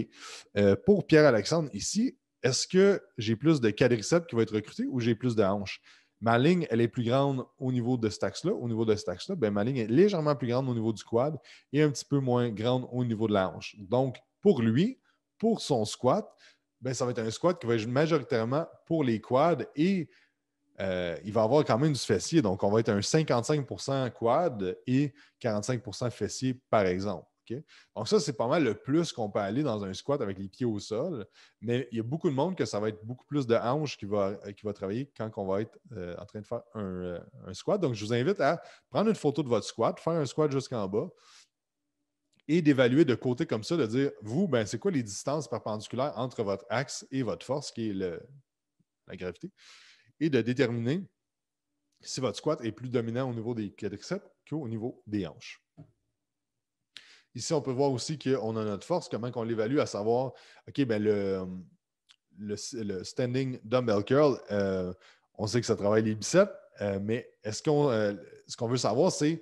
S1: euh, pour Pierre-Alexandre ici, est-ce que j'ai plus de quadriceps qui va être recruté ou j'ai plus de hanches? Ma ligne, elle est plus grande au niveau de cet axe-là. Au niveau de cet axe-là, ben, ma ligne est légèrement plus grande au niveau du quad et un petit peu moins grande au niveau de la hanche. Donc, pour lui, pour son squat, ben, ça va être un squat qui va être majoritairement pour les quads et euh, il va avoir quand même du fessier. Donc, on va être un 55 quad et 45 fessier, par exemple. Donc, ça, c'est pas mal le plus qu'on peut aller dans un squat avec les pieds au sol. Mais il y a beaucoup de monde que ça va être beaucoup plus de hanches qui va, travailler quand on va être euh, en train de faire euh, un, squat. Donc, je vous invite à prendre une photo de votre squat, faire un squat jusqu'en bas et d'évaluer de côté comme ça, de dire, vous, ben, c'est quoi les distances perpendiculaires entre votre axe et votre force, qui est la gravité et de déterminer si votre squat est plus dominant au niveau des quadriceps qu'au niveau des hanches. Ici, on peut voir aussi qu'on a notre force, comment on l'évalue, à savoir, OK, ben le, standing dumbbell curl, euh, on sait que ça travaille les biceps, euh, mais est euh, ce qu'on veut savoir, c'est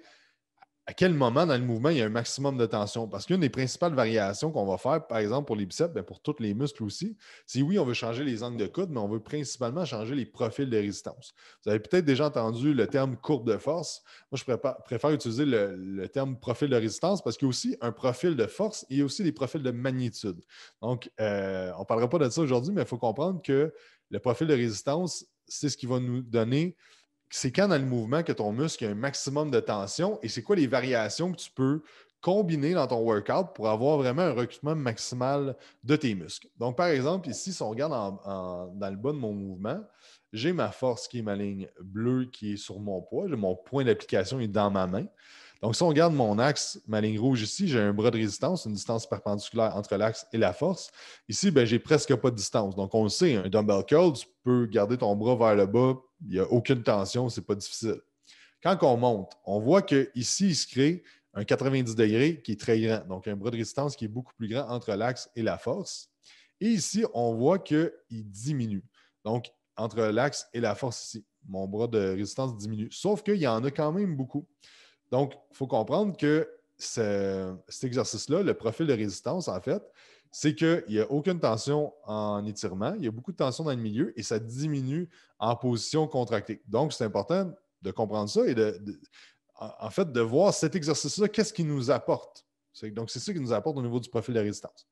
S1: à quel moment dans le mouvement il y a un maximum de tension. Parce qu'une des principales variations qu'on va faire, par exemple pour les biceps, ben, pour tous les muscles aussi, c'est oui, on veut changer les angles de coude, mais on veut principalement changer les profils de résistance. Vous avez peut-être déjà entendu le terme courbe de force. Moi, je préfère utiliser le, terme profil de résistance parce qu'il y a aussi un profil de force et aussi des profils de magnitude. Donc, euh, on ne parlera pas de ça aujourd'hui, mais il faut comprendre que le profil de résistance, c'est ce qui va nous donner c'est quand dans le mouvement que ton muscle a un maximum de tension et c'est quoi les variations que tu peux combiner dans ton workout pour avoir vraiment un recrutement maximal de tes muscles. Donc, par exemple, ici, si on regarde dans le bas de mon mouvement, j'ai ma force qui est ma ligne bleue qui est sur mon poids. Mon point d'application est dans ma main. Donc, si on regarde mon axe, ma ligne rouge ici, j'ai un bras de résistance, une distance perpendiculaire entre l'axe et la force. Ici, ben, j'ai presque pas de distance. Donc, on le sait, un dumbbell curl, tu peux garder ton bras vers le bas, il n'y a aucune tension, ce n'est pas difficile. Quand on monte, on voit qu'ici, il se crée un 90 degrés qui est très grand, donc un bras de résistance qui est beaucoup plus grand entre l'axe et la force. Et ici, on voit qu'il diminue. Donc, entre l'axe et la force ici, mon bras de résistance diminue. Sauf qu'il y en a quand même beaucoup. Donc, il faut comprendre que cet exercice-là, le profil de résistance, en fait, c'est qu'il n'y a aucune tension en étirement, il y a beaucoup de tension dans le milieu et ça diminue en position contractée. Donc, c'est important de comprendre ça et de, en fait, de voir cet exercice-là, qu'est-ce qu'il nous apporte. Donc, c'est ça qui nous apporte au niveau du profil de résistance.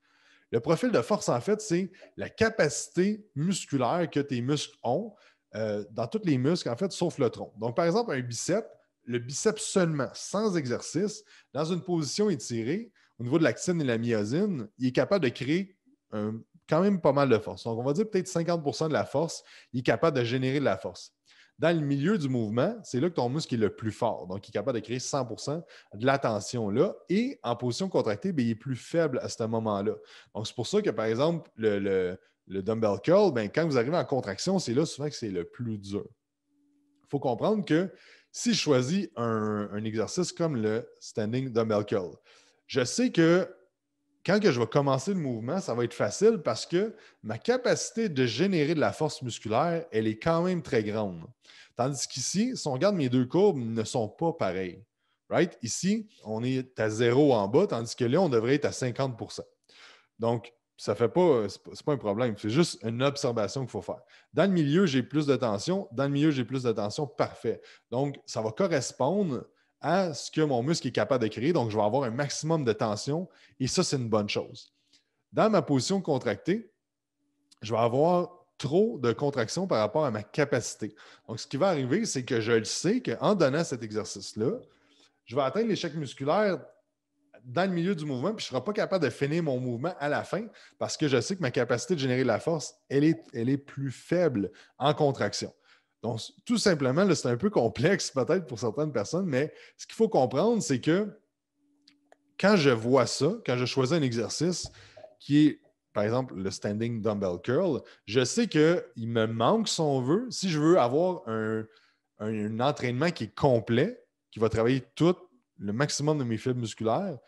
S1: Le profil de force, en fait, c'est la capacité musculaire que tes muscles ont euh, dans tous les muscles, en fait, sauf le tronc. Donc, par exemple, un bicep, le biceps seulement, sans exercice, dans une position étirée, au niveau de l'actine et de la myosine, il est capable de créer quand même pas mal de force. Donc, on va dire peut-être 50 de la force, il est capable de générer de la force. Dans le milieu du mouvement, c'est là que ton muscle est le plus fort. Donc, il est capable de créer 100 de la tension là. Et en position contractée, ben, il est plus faible à ce moment-là. Donc, c'est pour ça que, par exemple, le, dumbbell curl, ben, quand vous arrivez en contraction, c'est là souvent que c'est le plus dur. Il faut comprendre que si je choisis un, exercice comme le standing dumbbell curl, je sais que quand que je vais commencer le mouvement, ça va être facile parce que ma capacité de générer de la force musculaire, elle est quand même très grande. Tandis qu'ici, si on regarde mes deux courbes, ne sont pas pareilles. Right? Ici, on est à zéro en bas, tandis que là, on devrait être à 50 Donc, ça fait euh, pas, c'est pas un problème. C'est juste une observation qu'il faut faire. Dans le milieu, j'ai plus de tension. Dans le milieu, j'ai plus de tension. Parfait. Donc, ça va correspondre à ce que mon muscle est capable de créer. Donc, je vais avoir un maximum de tension. Et ça, c'est une bonne chose. Dans ma position contractée, je vais avoir trop de contraction par rapport à ma capacité. Donc, ce qui va arriver, c'est que je le sais qu'en donnant cet exercice-là, je vais atteindre l'échec musculaire dans le milieu du mouvement, puis je ne serai pas capable de finir mon mouvement à la fin parce que je sais que ma capacité de générer de la force, elle est, plus faible en contraction. Donc, tout simplement, c'est un peu complexe peut-être pour certaines personnes, mais ce qu'il faut comprendre, c'est que quand je vois ça, quand je choisis un exercice qui est, par exemple, le standing dumbbell curl, je sais qu'il me manque, son vœu. si je veux avoir un, entraînement qui est complet, qui va travailler tout le maximum de mes fibres musculaires,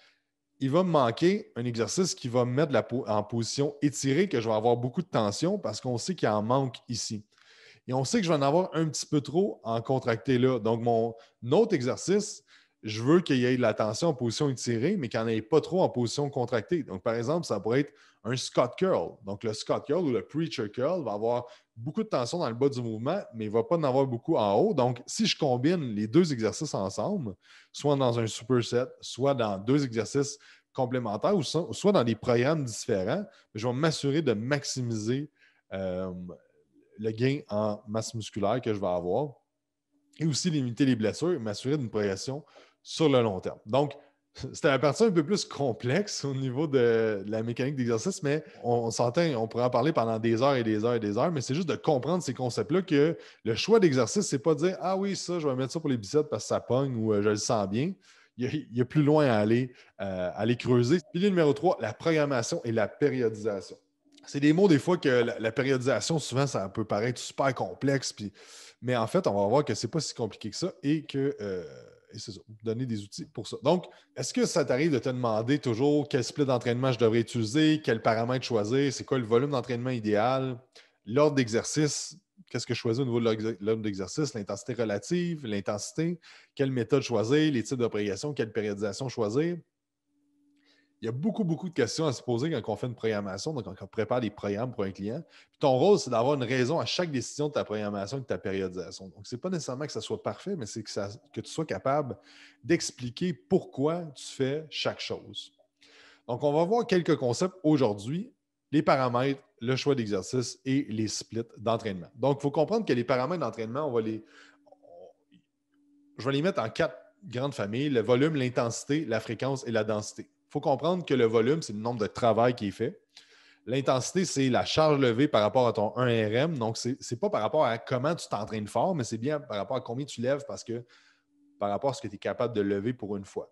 S1: il va me manquer un exercice qui va me mettre la en position étirée, que je vais avoir beaucoup de tension parce qu'on sait qu'il en manque ici. Et on sait que je vais en avoir un petit peu trop en contracté là. Donc, mon autre exercice, je veux qu'il y ait de la tension en position étirée, mais qu'il n'y en ait pas trop en position contractée. Donc, par exemple, ça pourrait être un Scott Curl. Donc, le Scott Curl ou le Preacher Curl va avoir beaucoup de tension dans le bas du mouvement, mais il ne va pas en avoir beaucoup en haut. Donc, si je combine les deux exercices ensemble, soit dans un superset, soit dans deux exercices complémentaires, ou soit dans des programmes différents, je vais m'assurer de maximiser euh, le gain en masse musculaire que je vais avoir et aussi limiter les blessures et m'assurer d'une progression sur le long terme. Donc, c'était la partie un peu plus complexe au niveau de, la mécanique d'exercice, mais on, s'entend, on pourrait en parler pendant des heures et des heures et des heures, mais c'est juste de comprendre ces concepts-là que le choix d'exercice, c'est pas de dire Ah oui, ça, je vais mettre ça pour les biceps parce que ça pogne ou euh, je le sens bien. Il y, a, plus loin à aller, euh, à aller creuser. Pilier numéro 3, la programmation et la périodisation. C'est des mots, des fois, que la, périodisation, souvent, ça peut paraître super complexe, puis, mais en fait, on va voir que c'est pas si compliqué que ça et que. Euh, et c'est ça, donner des outils pour ça. Donc, est-ce que ça t'arrive de te demander toujours quel split d'entraînement je devrais utiliser, quel paramètre choisir, c'est quoi le volume d'entraînement idéal, l'ordre d'exercice, qu'est-ce que je choisis au niveau de l'ordre d'exercice, l'intensité relative, l'intensité, quelle méthode choisir, les types de quelle périodisation choisir il y a beaucoup, beaucoup de questions à se poser quand on fait une programmation, donc quand on prépare des programmes pour un client. Puis ton rôle, c'est d'avoir une raison à chaque décision de ta programmation et de ta périodisation. Donc, ce n'est pas nécessairement que ça soit parfait, mais c'est que, tu sois capable d'expliquer pourquoi tu fais chaque chose. Donc, on va voir quelques concepts aujourd'hui les paramètres, le choix d'exercice et les splits d'entraînement. Donc, il faut comprendre que les paramètres d'entraînement, on va les. je vais les mettre en quatre grandes familles le volume, l'intensité, la fréquence et la densité faut comprendre que le volume, c'est le nombre de travail qui est fait. L'intensité, c'est la charge levée par rapport à ton 1RM. Donc, ce n'est pas par rapport à comment tu t'entraînes fort, mais c'est bien par rapport à combien tu lèves parce que par rapport à ce que tu es capable de lever pour une fois.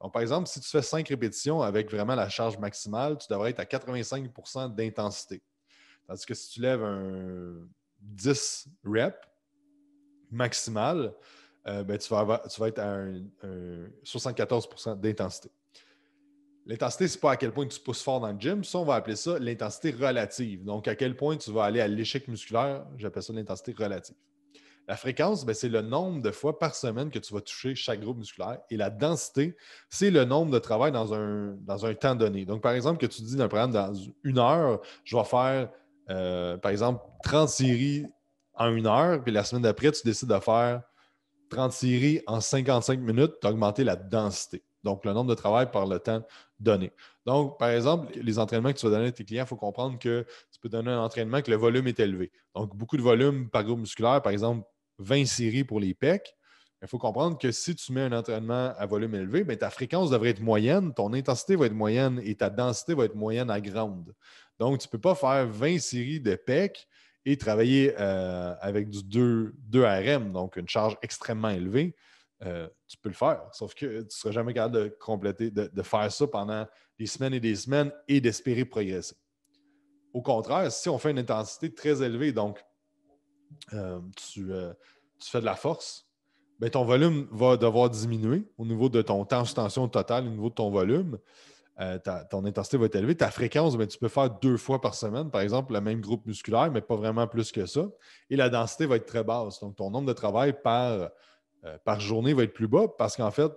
S1: Donc, par exemple, si tu fais 5 répétitions avec vraiment la charge maximale, tu devrais être à 85 d'intensité. Tandis que si tu lèves un 10 rep maximal, euh, ben, tu, vas être à 74 d'intensité. L'intensité, c'est pas à quel point tu pousses fort dans le gym. Ça, on va appeler ça l'intensité relative. Donc, à quel point tu vas aller à l'échec musculaire, j'appelle ça l'intensité relative. La fréquence, ben, c'est le nombre de fois par semaine que tu vas toucher chaque groupe musculaire. Et la densité, c'est le nombre de travail dans un, temps donné. Donc, par exemple, que tu dis d'un programme dans une heure, je vais faire, euh, par exemple, 30 séries en une heure, puis la semaine d'après, tu décides de faire 30 séries en 55 minutes, tu as augmenté la densité. Donc, le nombre de travail par le temps donné. Donc, par exemple, les entraînements que tu vas donner à tes clients, il faut comprendre que tu peux donner un entraînement que le volume est élevé. Donc, beaucoup de volume par groupe musculaire, par exemple, 20 séries pour les pecs. Il faut comprendre que si tu mets un entraînement à volume élevé, ben, ta fréquence devrait être moyenne, ton intensité va être moyenne et ta densité va être moyenne à grande. Donc, tu ne peux pas faire 20 séries de pecs et travailler euh, avec du 2 RM, donc une charge extrêmement élevée. Euh, tu peux le faire. Sauf que tu ne seras jamais capable de compléter, de, faire ça pendant des semaines et des semaines et d'espérer progresser. Au contraire, si on fait une intensité très élevée, donc euh, euh, tu, fais de la force, ben, ton volume va devoir diminuer au niveau de ton temps de tension totale, au niveau de ton volume. ton intensité va être élevée. Ta fréquence, ben, tu peux faire deux fois par semaine, par exemple, le même groupe musculaire, mais pas vraiment plus que ça. Et la densité va être très basse. Donc, ton nombre de travail par euh, par journée va être plus bas parce qu'en fait,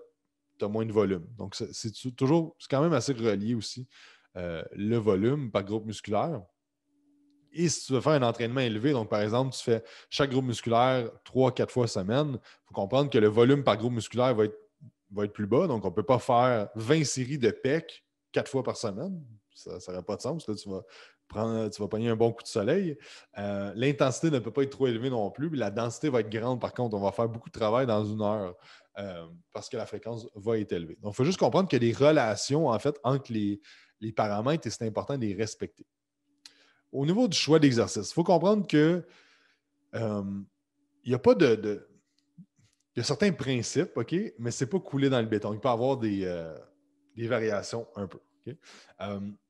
S1: tu as moins de volume. Donc, c'est toujours, c'est quand même assez relié aussi euh, le volume par groupe musculaire. Et si tu veux faire un entraînement élevé, donc par exemple, tu fais chaque groupe musculaire trois, quatre fois par semaine, il faut comprendre que le volume par groupe musculaire va être, plus bas. Donc, on ne peut pas faire 20 séries de PEC quatre fois par semaine. Ça n'aurait pas de sens. Là, tu vas tu vas pogner un bon coup de soleil. Euh, l'intensité ne peut pas être trop élevée non plus. La densité va être grande, par contre. On va faire beaucoup de travail dans une heure euh, parce que la fréquence va être élevée. Donc, il faut juste comprendre que les relations, en fait, entre les, les paramètres, et c'est important de les respecter. Au niveau du choix d'exercice, il faut comprendre que euh, il n'y a pas de, il y a certains principes, OK, mais ce n'est pas coulé dans le béton. Il peut y avoir des, variations un peu.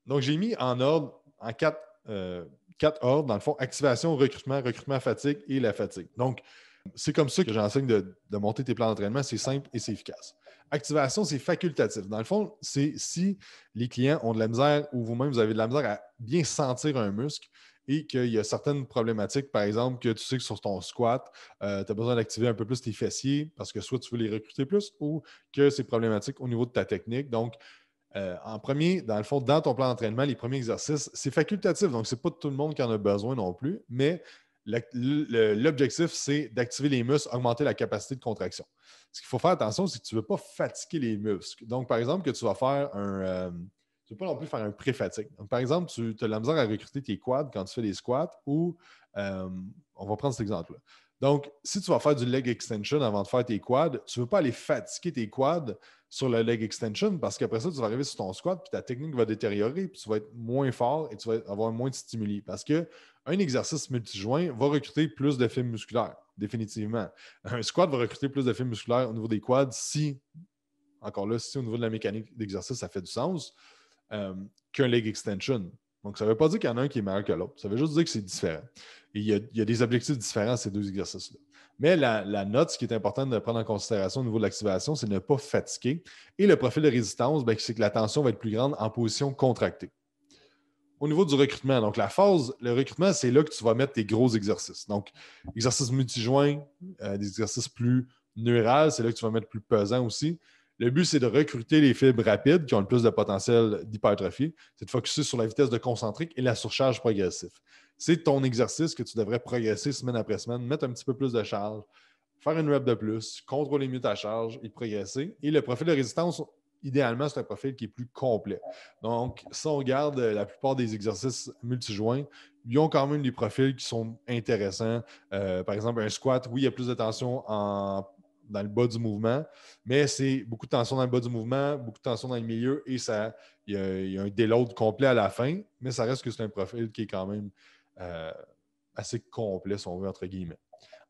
S1: donc, j'ai mis en ordre en quatre, euh, ordres, dans le fond, activation, recrutement, recrutement, fatigue et la fatigue. Donc, c'est comme ça que j'enseigne de, monter tes plans d'entraînement. C'est simple et c'est efficace. Activation, c'est facultatif. Dans le fond, c'est si les clients ont de la misère ou vous-même, vous avez de la misère à bien sentir un muscle et qu'il y a certaines problématiques, par exemple, que tu sais que sur ton squat, euh, tu as besoin d'activer un peu plus tes fessiers parce que soit tu veux les recruter plus ou que c'est problématique au niveau de ta technique. Donc, euh, en premier, dans le fond, dans ton plan d'entraînement, les premiers exercices, c'est facultatif, donc ce n'est pas tout le monde qui en a besoin non plus, mais l'objectif, c'est d'activer les muscles, augmenter la capacité de contraction. Ce qu'il faut faire attention, c'est que tu ne veux pas fatiguer les muscles. Donc, par exemple, que tu vas faire un. Euh, tu ne veux pas non plus faire un pré-fatigue. par exemple, tu as la misère à recruter tes quads quand tu fais des squats ou euh, on va prendre cet exemple-là. Donc, si tu vas faire du leg extension avant de faire tes quads, tu ne veux pas aller fatiguer tes quads sur le leg extension parce qu'après ça, tu vas arriver sur ton squat, puis ta technique va détériorer, puis tu vas être moins fort et tu vas avoir moins de stimuli. Parce qu'un exercice multijoint va recruter plus de fibres musculaires, définitivement. Un squat va recruter plus de fibres musculaires au niveau des quads si, encore là, si au niveau de la mécanique d'exercice, ça fait du sens, euh, qu'un leg extension. Donc, ça ne veut pas dire qu'il y en a un qui est meilleur que l'autre. Ça veut juste dire que c'est différent. il y, a, il y a des objectifs différents à ces deux exercices-là. Mais la, note, ce qui est important de prendre en considération au niveau de l'activation, c'est ne pas fatiguer. Et le profil de résistance, ben, c'est que la tension va être plus grande en position contractée. Au niveau du recrutement, donc la phase, le recrutement, c'est là que tu vas mettre tes gros exercices. Donc, exercices multijoints, euh, des exercices plus neurales, c'est là que tu vas mettre plus pesant aussi. Le but, c'est de recruter les fibres rapides qui ont le plus de potentiel d'hypertrophie. C'est de focusser sur la vitesse de concentrique et la surcharge progressive. C'est ton exercice que tu devrais progresser semaine après semaine, mettre un petit peu plus de charge, faire une rep de plus, contrôler mieux ta charge et progresser. Et le profil de résistance, idéalement, c'est un profil qui est plus complet. Donc, si on regarde la plupart des exercices multijoints, ils ont quand même des profils qui sont intéressants. Euh, par exemple, un squat, oui, il y a plus de tension en dans le bas du mouvement, mais c'est beaucoup de tension dans le bas du mouvement, beaucoup de tension dans le milieu et il y, a un déload complet à la fin, mais ça reste que c'est un profil qui est quand même euh, assez complet, si on veut, entre guillemets.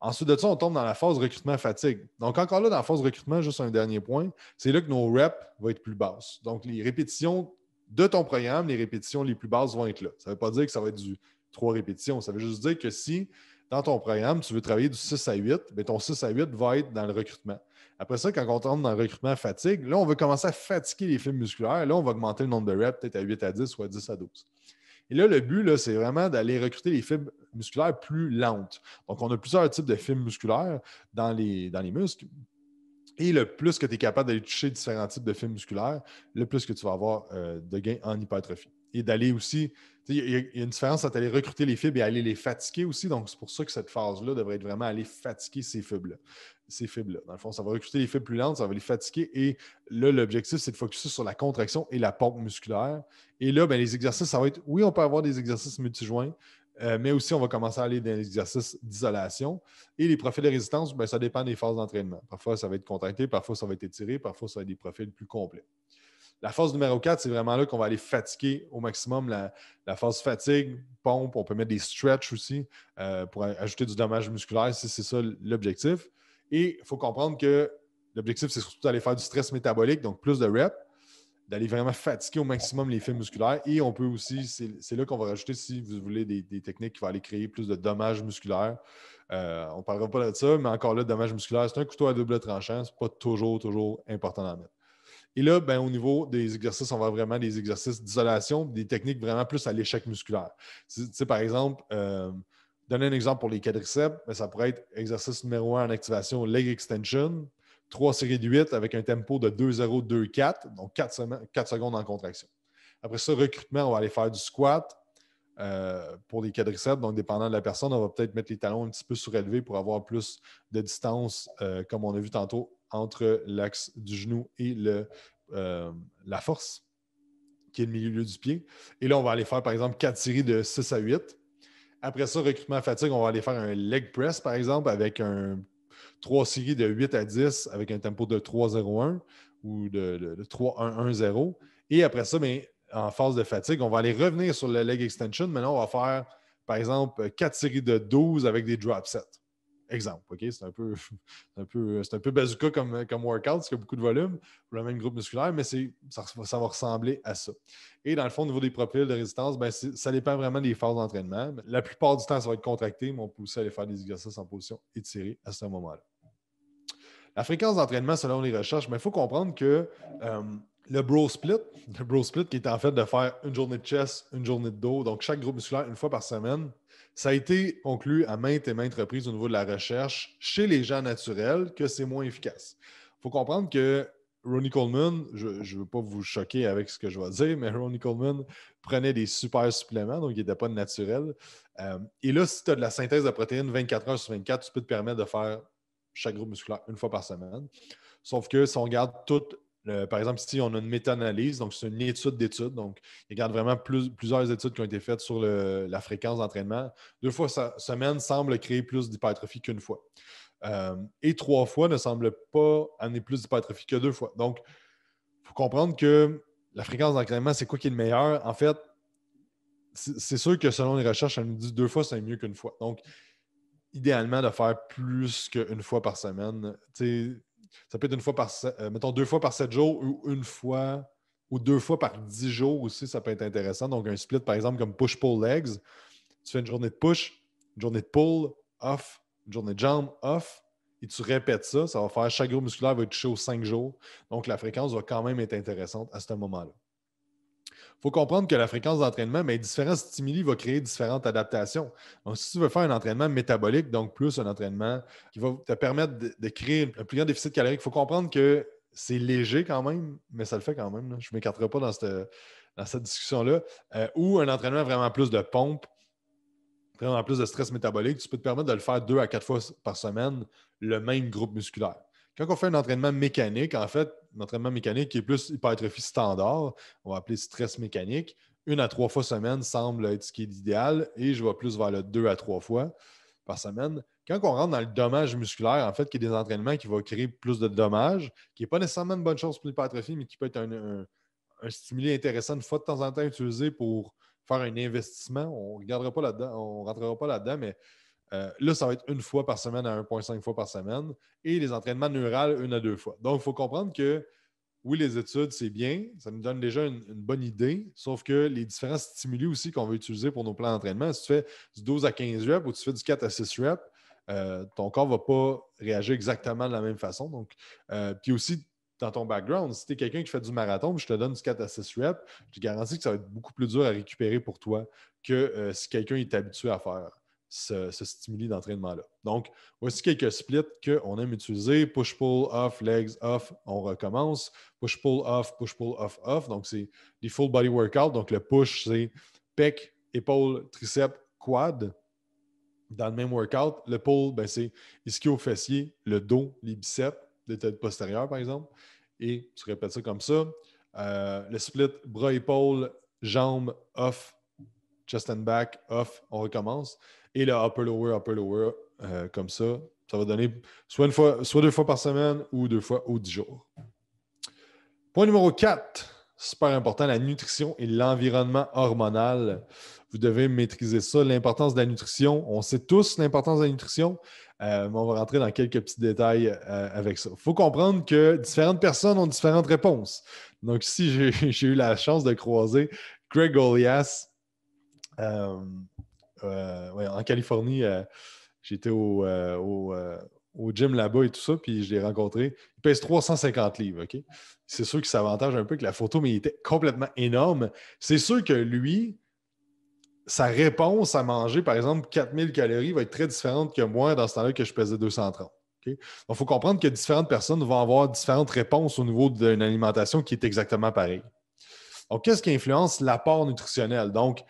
S1: Ensuite de ça, on tombe dans la phase recrutement fatigue. Donc, encore là, dans la phase recrutement, juste un dernier point, c'est là que nos reps vont être plus basses. Donc, les répétitions de ton programme, les répétitions les plus basses vont être là. Ça ne veut pas dire que ça va être du trois répétitions. Ça veut juste dire que si dans ton programme, tu veux travailler du 6 à 8, mais ton 6 à 8 va être dans le recrutement. Après ça, quand on rentre dans le recrutement fatigue, là, on veut commencer à fatiguer les fibres musculaires. Là, on va augmenter le nombre de reps peut-être à 8 à 10 ou à 10 à 12. Et là, le but, là, c'est vraiment d'aller recruter les fibres musculaires plus lentes. Donc, on a plusieurs types de fibres musculaires dans les, dans les muscles. Et le plus que tu es capable d'aller toucher différents types de fibres musculaires, le plus que tu vas avoir euh, de gains en hypertrophie. Et d'aller aussi il y, a une différence entre aller recruter les fibres et aller les fatiguer aussi. Donc, c'est pour ça que cette phase-là devrait être vraiment aller fatiguer ces fibres-là. Ces fibres Dans le fond, ça va recruter les fibres plus lentes, ça va les fatiguer. Et là, l'objectif, c'est de focuser sur la contraction et la pompe musculaire. Et là, ben, les exercices, ça va être, oui, on peut avoir des exercices multijoints, euh, mais aussi, on va commencer à aller dans les exercices d'isolation. Et les profils de résistance, ben, ça dépend des phases d'entraînement. Parfois, ça va être contracté, parfois, ça va être étiré, parfois, ça va être des profils plus complets. La phase numéro 4, c'est vraiment là qu'on va aller fatiguer au maximum la, phase fatigue, pompe, on peut mettre des stretches aussi euh, pour ajouter du dommage musculaire si c'est ça l'objectif. Et il faut comprendre que l'objectif, c'est surtout d'aller faire du stress métabolique, donc plus de reps, d'aller vraiment fatiguer au maximum les fibres musculaires. Et on peut aussi, c'est là qu'on va rajouter, si vous voulez, des, techniques qui vont aller créer plus de dommages musculaires. Euh, on ne parlera pas de ça, mais encore là, dommage musculaire, c'est un couteau à double tranchant. Ce n'est pas toujours, toujours important d'en mettre. Et là, ben, au niveau des exercices, on va vraiment des exercices d'isolation, des techniques vraiment plus à l'échec musculaire. par exemple, euh, donner un exemple pour les quadriceps, mais ben, ça pourrait être exercice numéro 1 en activation leg extension, 3 séries de 8 avec un tempo de 2-0-2-4, donc 4, secondes en contraction. Après ça, recrutement, on va aller faire du squat, euh, pour les quadriceps. Donc, dépendant de la personne, on va peut-être mettre les talons un petit peu surélevés pour avoir plus de distance, euh, comme on a vu tantôt entre l'axe du genou et le, euh, la force, qui est le milieu du pied. Et là, on va aller faire, par exemple, quatre séries de 6 à 8. Après ça, recrutement fatigue, on va aller faire un leg press, par exemple, avec un, trois séries de 8 à 10 avec un tempo de 3-0-1 ou de, 3-1-1-0. Et après ça, mais ben, en phase de fatigue, on va aller revenir sur le leg extension. Maintenant, on va faire, par exemple, quatre séries de 12 avec des drop sets. Exemple, OK? C'est un peu, un peu, un bazooka comme, comme workout, parce qu'il y a beaucoup de volume pour le même groupe musculaire, mais c'est, ça, ça, va ressembler à ça. Et dans le fond, au niveau des profils de résistance, ben ça dépend vraiment des phases d'entraînement. La plupart du temps, ça va être contracté, mais on peut aussi aller faire des exercices en position étirée à ce moment-là. La fréquence d'entraînement selon les recherches, mais ben, il faut comprendre que euh, le bro split, le bro split qui est en fait de faire une journée de chest, une journée de dos, donc chaque groupe musculaire une fois par semaine, ça a été conclu à maintes et maintes reprises au niveau de la recherche chez les gens naturels que c'est moins efficace. Il faut comprendre que Ronnie Coleman, je ne veux pas vous choquer avec ce que je vais dire, mais Ronnie Coleman prenait des super suppléments, donc il n'était pas naturel. Euh, et là, si tu as de la synthèse de protéines 24 heures sur 24, tu peux te permettre de faire chaque groupe musculaire une fois par semaine. Sauf que si on regarde toutes par exemple, si on a une méta-analyse, donc c'est une étude d'études. Donc, il regarde vraiment plusieurs études qui ont été faites sur la fréquence d'entraînement. Deux fois par semaine semble créer plus d'hypertrophie qu'une fois. Euh, et trois fois ne semble pas amener plus d'hypertrophie que deux fois. Donc, il faut comprendre que la fréquence d'entraînement, c'est quoi qui est le meilleur? En fait, c'est sûr que selon les recherches, elle nous dit deux fois, c'est mieux qu'une fois. Donc, idéalement, de faire plus qu'une fois par semaine. Tu sais ça peut être une fois par, euh, mettons, deux fois par sept jours ou une fois ou deux fois par dix jours aussi, ça peut être intéressant. Donc, un split, par exemple, comme push-pull legs, tu fais une journée de push, une journée de pull, off, une journée de jambe off, et tu répètes ça, ça va faire chaque groupe musculaire va être touché aux cinq jours. Donc, la fréquence va quand même être intéressante à ce moment-là. Il faut comprendre que la fréquence d'entraînement, mais différents stimuli vont créer différentes adaptations. Donc, si tu veux faire un entraînement métabolique, donc plus un entraînement qui va te permettre de, créer un plus grand déficit calorique, il faut comprendre que c'est léger quand même, mais ça le fait quand même. Je ne m'écarterai pas dans cette, dans cette discussion-là. Euh, ou un entraînement vraiment plus de pompe, vraiment plus de stress métabolique, tu peux te permettre de le faire deux à quatre fois par semaine, le même groupe musculaire. Quand on fait un entraînement mécanique, en fait, l'entraînement mécanique qui est plus hypertrophie standard, on va appeler stress mécanique, une à trois fois semaine semble être ce qui est l'idéal et je vais plus vers le deux à trois fois par semaine. Quand on rentre dans le dommage musculaire, en fait, qui est des entraînements qui vont créer plus de dommages, qui n'est pas nécessairement une bonne chose pour l'hypertrophie, mais qui peut être un, un, intéressant une fois de temps en temps utilisé pour faire un investissement. On ne pas on rentrera pas là-dedans, mais euh, là, ça va être une fois par semaine à 1,5 fois par semaine et les entraînements neurales une à deux fois. Donc, il faut comprendre que oui, les études, c'est bien, ça nous donne déjà une, bonne idée, sauf que les différents stimuli aussi qu'on va utiliser pour nos plans d'entraînement, si tu fais du 12 à 15 reps ou tu fais du 4 à 6 reps, euh, ton corps ne va pas réagir exactement de la même façon. Donc, euh, puis aussi, dans ton background, si tu es quelqu'un qui fait du marathon, je te donne du 4 à 6 reps, je te garantis que ça va être beaucoup plus dur à récupérer pour toi que si quelqu'un est habitué à faire ce, stimuli d'entraînement-là. Donc, voici quelques splits qu'on aime utiliser. Push-pull, off, legs, off, on recommence. Push-pull, off, push-pull, off, off. Donc, c'est des full body workouts. Donc, le push, c'est pec, épaule, triceps, quad dans le même workout. Le pull, ben, c'est ischio-fessier, le dos, les biceps, les têtes postérieures, par exemple. Et tu répètes ça comme ça. Euh, le split, bras-épaule, jambes, off, chest and back, off, on recommence et le upper lower, upper lower, euh, comme ça. Ça va donner soit, une fois, soit deux fois par semaine ou deux fois au 10 jours. Point numéro 4, super important, la nutrition et l'environnement hormonal. Vous devez maîtriser ça, l'importance de la nutrition. On sait tous l'importance de la nutrition, euh, mais on va rentrer dans quelques petits détails euh, avec ça. Il faut comprendre que différentes personnes ont différentes réponses. Donc, si j'ai eu la chance de croiser Greg Olias. Euh, en Californie, euh, j'étais au, euh, au, gym là-bas et tout ça, puis je l'ai rencontré. Il pèse 350 livres, OK? C'est sûr qu'il s'avantage un peu que la photo, mais il était complètement énorme. C'est sûr que lui, sa réponse à manger, par exemple, 4000 calories va être très différente que moi dans ce temps-là que je pesais 230. il faut comprendre que différentes personnes vont avoir différentes réponses au niveau d'une alimentation qui est exactement pareille. Donc, qu'est-ce qui influence l'apport nutritionnel? Donc,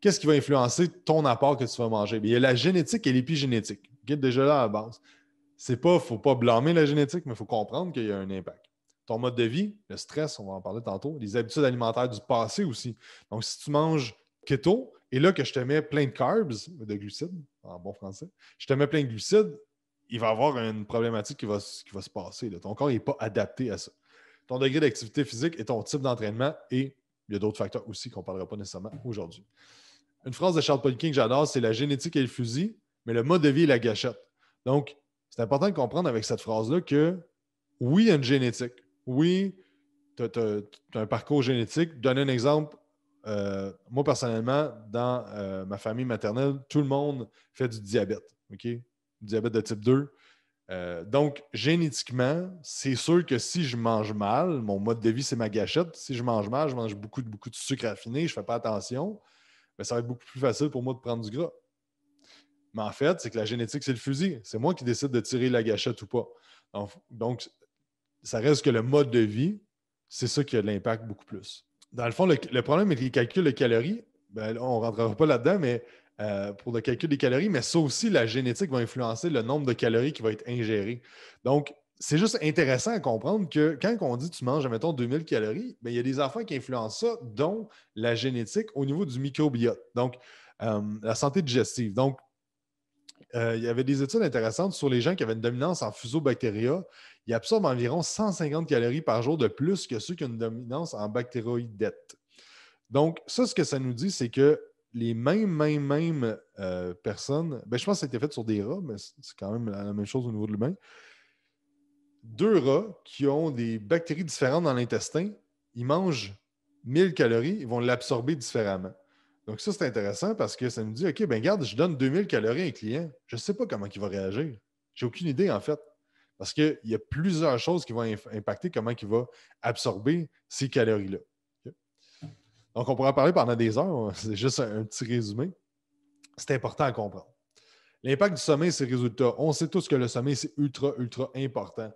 S1: qu'est-ce qui va influencer ton apport que tu vas manger? il y a la génétique et l'épigénétique. est déjà là à la base. C'est pas, faut pas blâmer la génétique, mais il faut comprendre qu'il y a un impact. Ton mode de vie, le stress, on va en parler tantôt, les habitudes alimentaires du passé aussi. Donc, si tu manges keto, et là que je te mets plein de carbs, de glucides, en bon français, je te mets plein de glucides, il va y avoir une problématique qui va, se passer. Ton corps n'est pas adapté à ça. Ton degré d'activité physique et ton type d'entraînement, et il y a d'autres facteurs aussi qu'on ne parlera pas nécessairement aujourd'hui une phrase de Charles Paul que j'adore, c'est la génétique et le fusil, mais le mode de vie est la gâchette. Donc, c'est important de comprendre avec cette phrase-là que oui, il y a une génétique. Oui, tu as, un parcours génétique. Donne un exemple. Euh, moi, personnellement, dans euh, ma famille maternelle, tout le monde fait du diabète. OK? Diabète de type 2. Euh, donc, génétiquement, c'est sûr que si je mange mal, mon mode de vie, c'est ma gâchette. Si je mange mal, je mange beaucoup, beaucoup de sucre raffiné, je ne fais pas attention ça va être beaucoup plus facile pour moi de prendre du gras. Mais en fait, c'est que la génétique, c'est le fusil. C'est moi qui décide de tirer la gâchette ou pas. Donc, ça reste que le mode de vie, c'est ça qui a de l'impact beaucoup plus. Dans le fond, le, problème est qu'il calcule les calories, ben on ne rentrera pas là-dedans, mais euh, pour le calcul des calories, mais ça aussi, la génétique va influencer le nombre de calories qui va être ingéré. Donc, c'est juste intéressant à comprendre que quand on dit tu manges, mettons, 2000 calories, ben, il y a des enfants qui influencent ça, dont la génétique au niveau du microbiote, donc euh, la santé digestive. Donc, euh, il y avait des études intéressantes sur les gens qui avaient une dominance en fusobactéria. Ils absorbent environ 150 calories par jour de plus que ceux qui ont une dominance en bactéroïdette. Donc, ça, ce que ça nous dit, c'est que les mêmes, mêmes, mêmes euh, personnes, ben je pense que ça a été fait sur des rats, mais c'est quand même la même chose au niveau de l'humain deux rats qui ont des bactéries différentes dans l'intestin, ils mangent 1000 calories, ils vont l'absorber différemment. Donc, ça, c'est intéressant parce que ça nous dit OK, ben garde, je donne 2000 calories à un client, je ne sais pas comment il va réagir. J'ai aucune idée, en fait. Parce qu'il y a plusieurs choses qui vont impacter comment il va absorber ces calories-là. Donc, on pourra en parler pendant des heures. C'est juste un petit résumé. C'est important à comprendre. L'impact du sommeil, c'est résultats. On sait tous que le sommeil, c'est ultra, ultra important.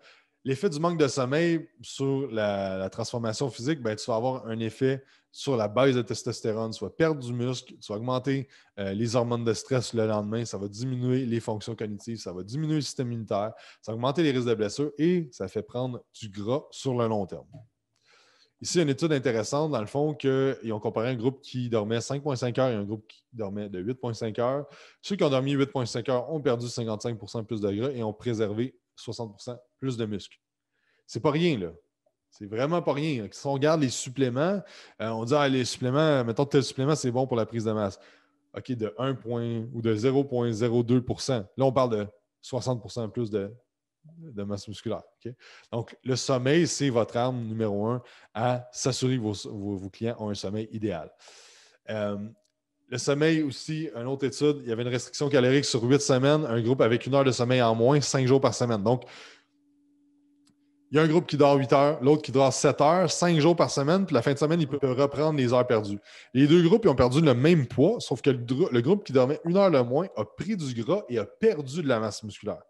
S1: L'effet du manque de sommeil sur la, transformation physique, ben, tu vas avoir un effet sur la baisse de testostérone. Tu vas perdre du muscle, tu vas augmenter euh, les hormones de stress le lendemain, ça va diminuer les fonctions cognitives, ça va diminuer le système immunitaire, ça va augmenter les risques de blessures et ça fait prendre du gras sur le long terme. Ici, une étude intéressante, dans le fond, qu'ils ont comparé un groupe qui dormait 5,5 heures et un groupe qui dormait de 8,5 heures. Ceux qui ont dormi 8,5 heures ont perdu 55 plus de gras et ont préservé 60 plus de muscles. C'est pas rien, là. C'est vraiment pas rien. Si on regarde les suppléments, euh, on dit ah, les suppléments, mettons tel supplément, c'est bon pour la prise de masse. OK, de 1 point, ou de 0,02 Là, on parle de 60 plus de de masse musculaire. Donc, le sommeil, c'est votre arme numéro un à s'assurer que vos, clients ont un sommeil idéal. Euh, le sommeil aussi, une autre étude, il y avait une restriction calorique sur huit semaines, un groupe avec une heure de sommeil en moins, cinq jours par semaine. Donc, il y a un groupe qui dort huit heures, l'autre qui dort 7 heures, cinq jours par semaine, puis la fin de semaine, il peut reprendre les heures perdues. Les deux groupes, ils ont perdu le même poids, sauf que le, groupe qui dormait une heure le moins a pris du gras et a perdu de la masse musculaire.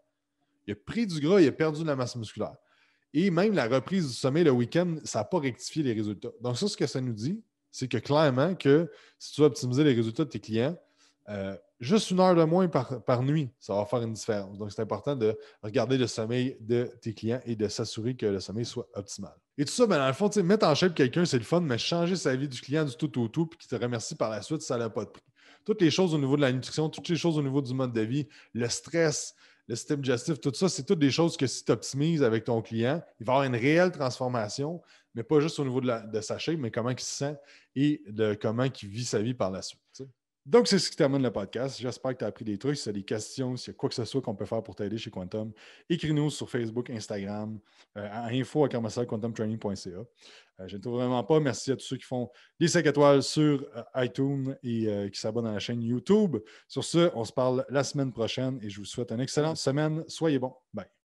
S1: Il a pris du gras, il a perdu de la masse musculaire. Et même la reprise du sommeil le week-end, ça n'a pas rectifié les résultats. Donc, ça, ce que ça nous dit, c'est que clairement que si tu veux optimiser les résultats de tes clients, euh, juste une heure de moins par, nuit, ça va faire une différence. Donc, c'est important de regarder le sommeil de tes clients et de s'assurer que le sommeil soit optimal. Et tout ça, ben, dans le fond, mettre en chef quelqu'un, c'est le fun, mais changer sa vie du client du tout au tout, puis qu'il te remercie par la suite, ça n'a pas de prix. Toutes les choses au niveau de la nutrition, toutes les choses au niveau du mode de vie, le stress, le système digestif, tout ça, c'est toutes des choses que si tu optimises avec ton client, il va avoir une réelle transformation, mais pas juste au niveau de, sa shape, mais comment il se sent et de comment il vit sa vie par la suite. Donc, c'est ce qui termine le podcast. J'espère que tu as appris des trucs. Si tu as des questions, s'il y a quoi que ce soit qu'on peut faire pour t'aider chez Quantum, écris-nous sur Facebook, Instagram, euh, à info à euh, je ne trouve vraiment pas. Merci à tous ceux qui font des 5 étoiles sur euh, iTunes et qui s'abonnent à la chaîne YouTube. Sur ce, on se parle la semaine prochaine et je vous souhaite une excellente semaine. Soyez bons. Bye.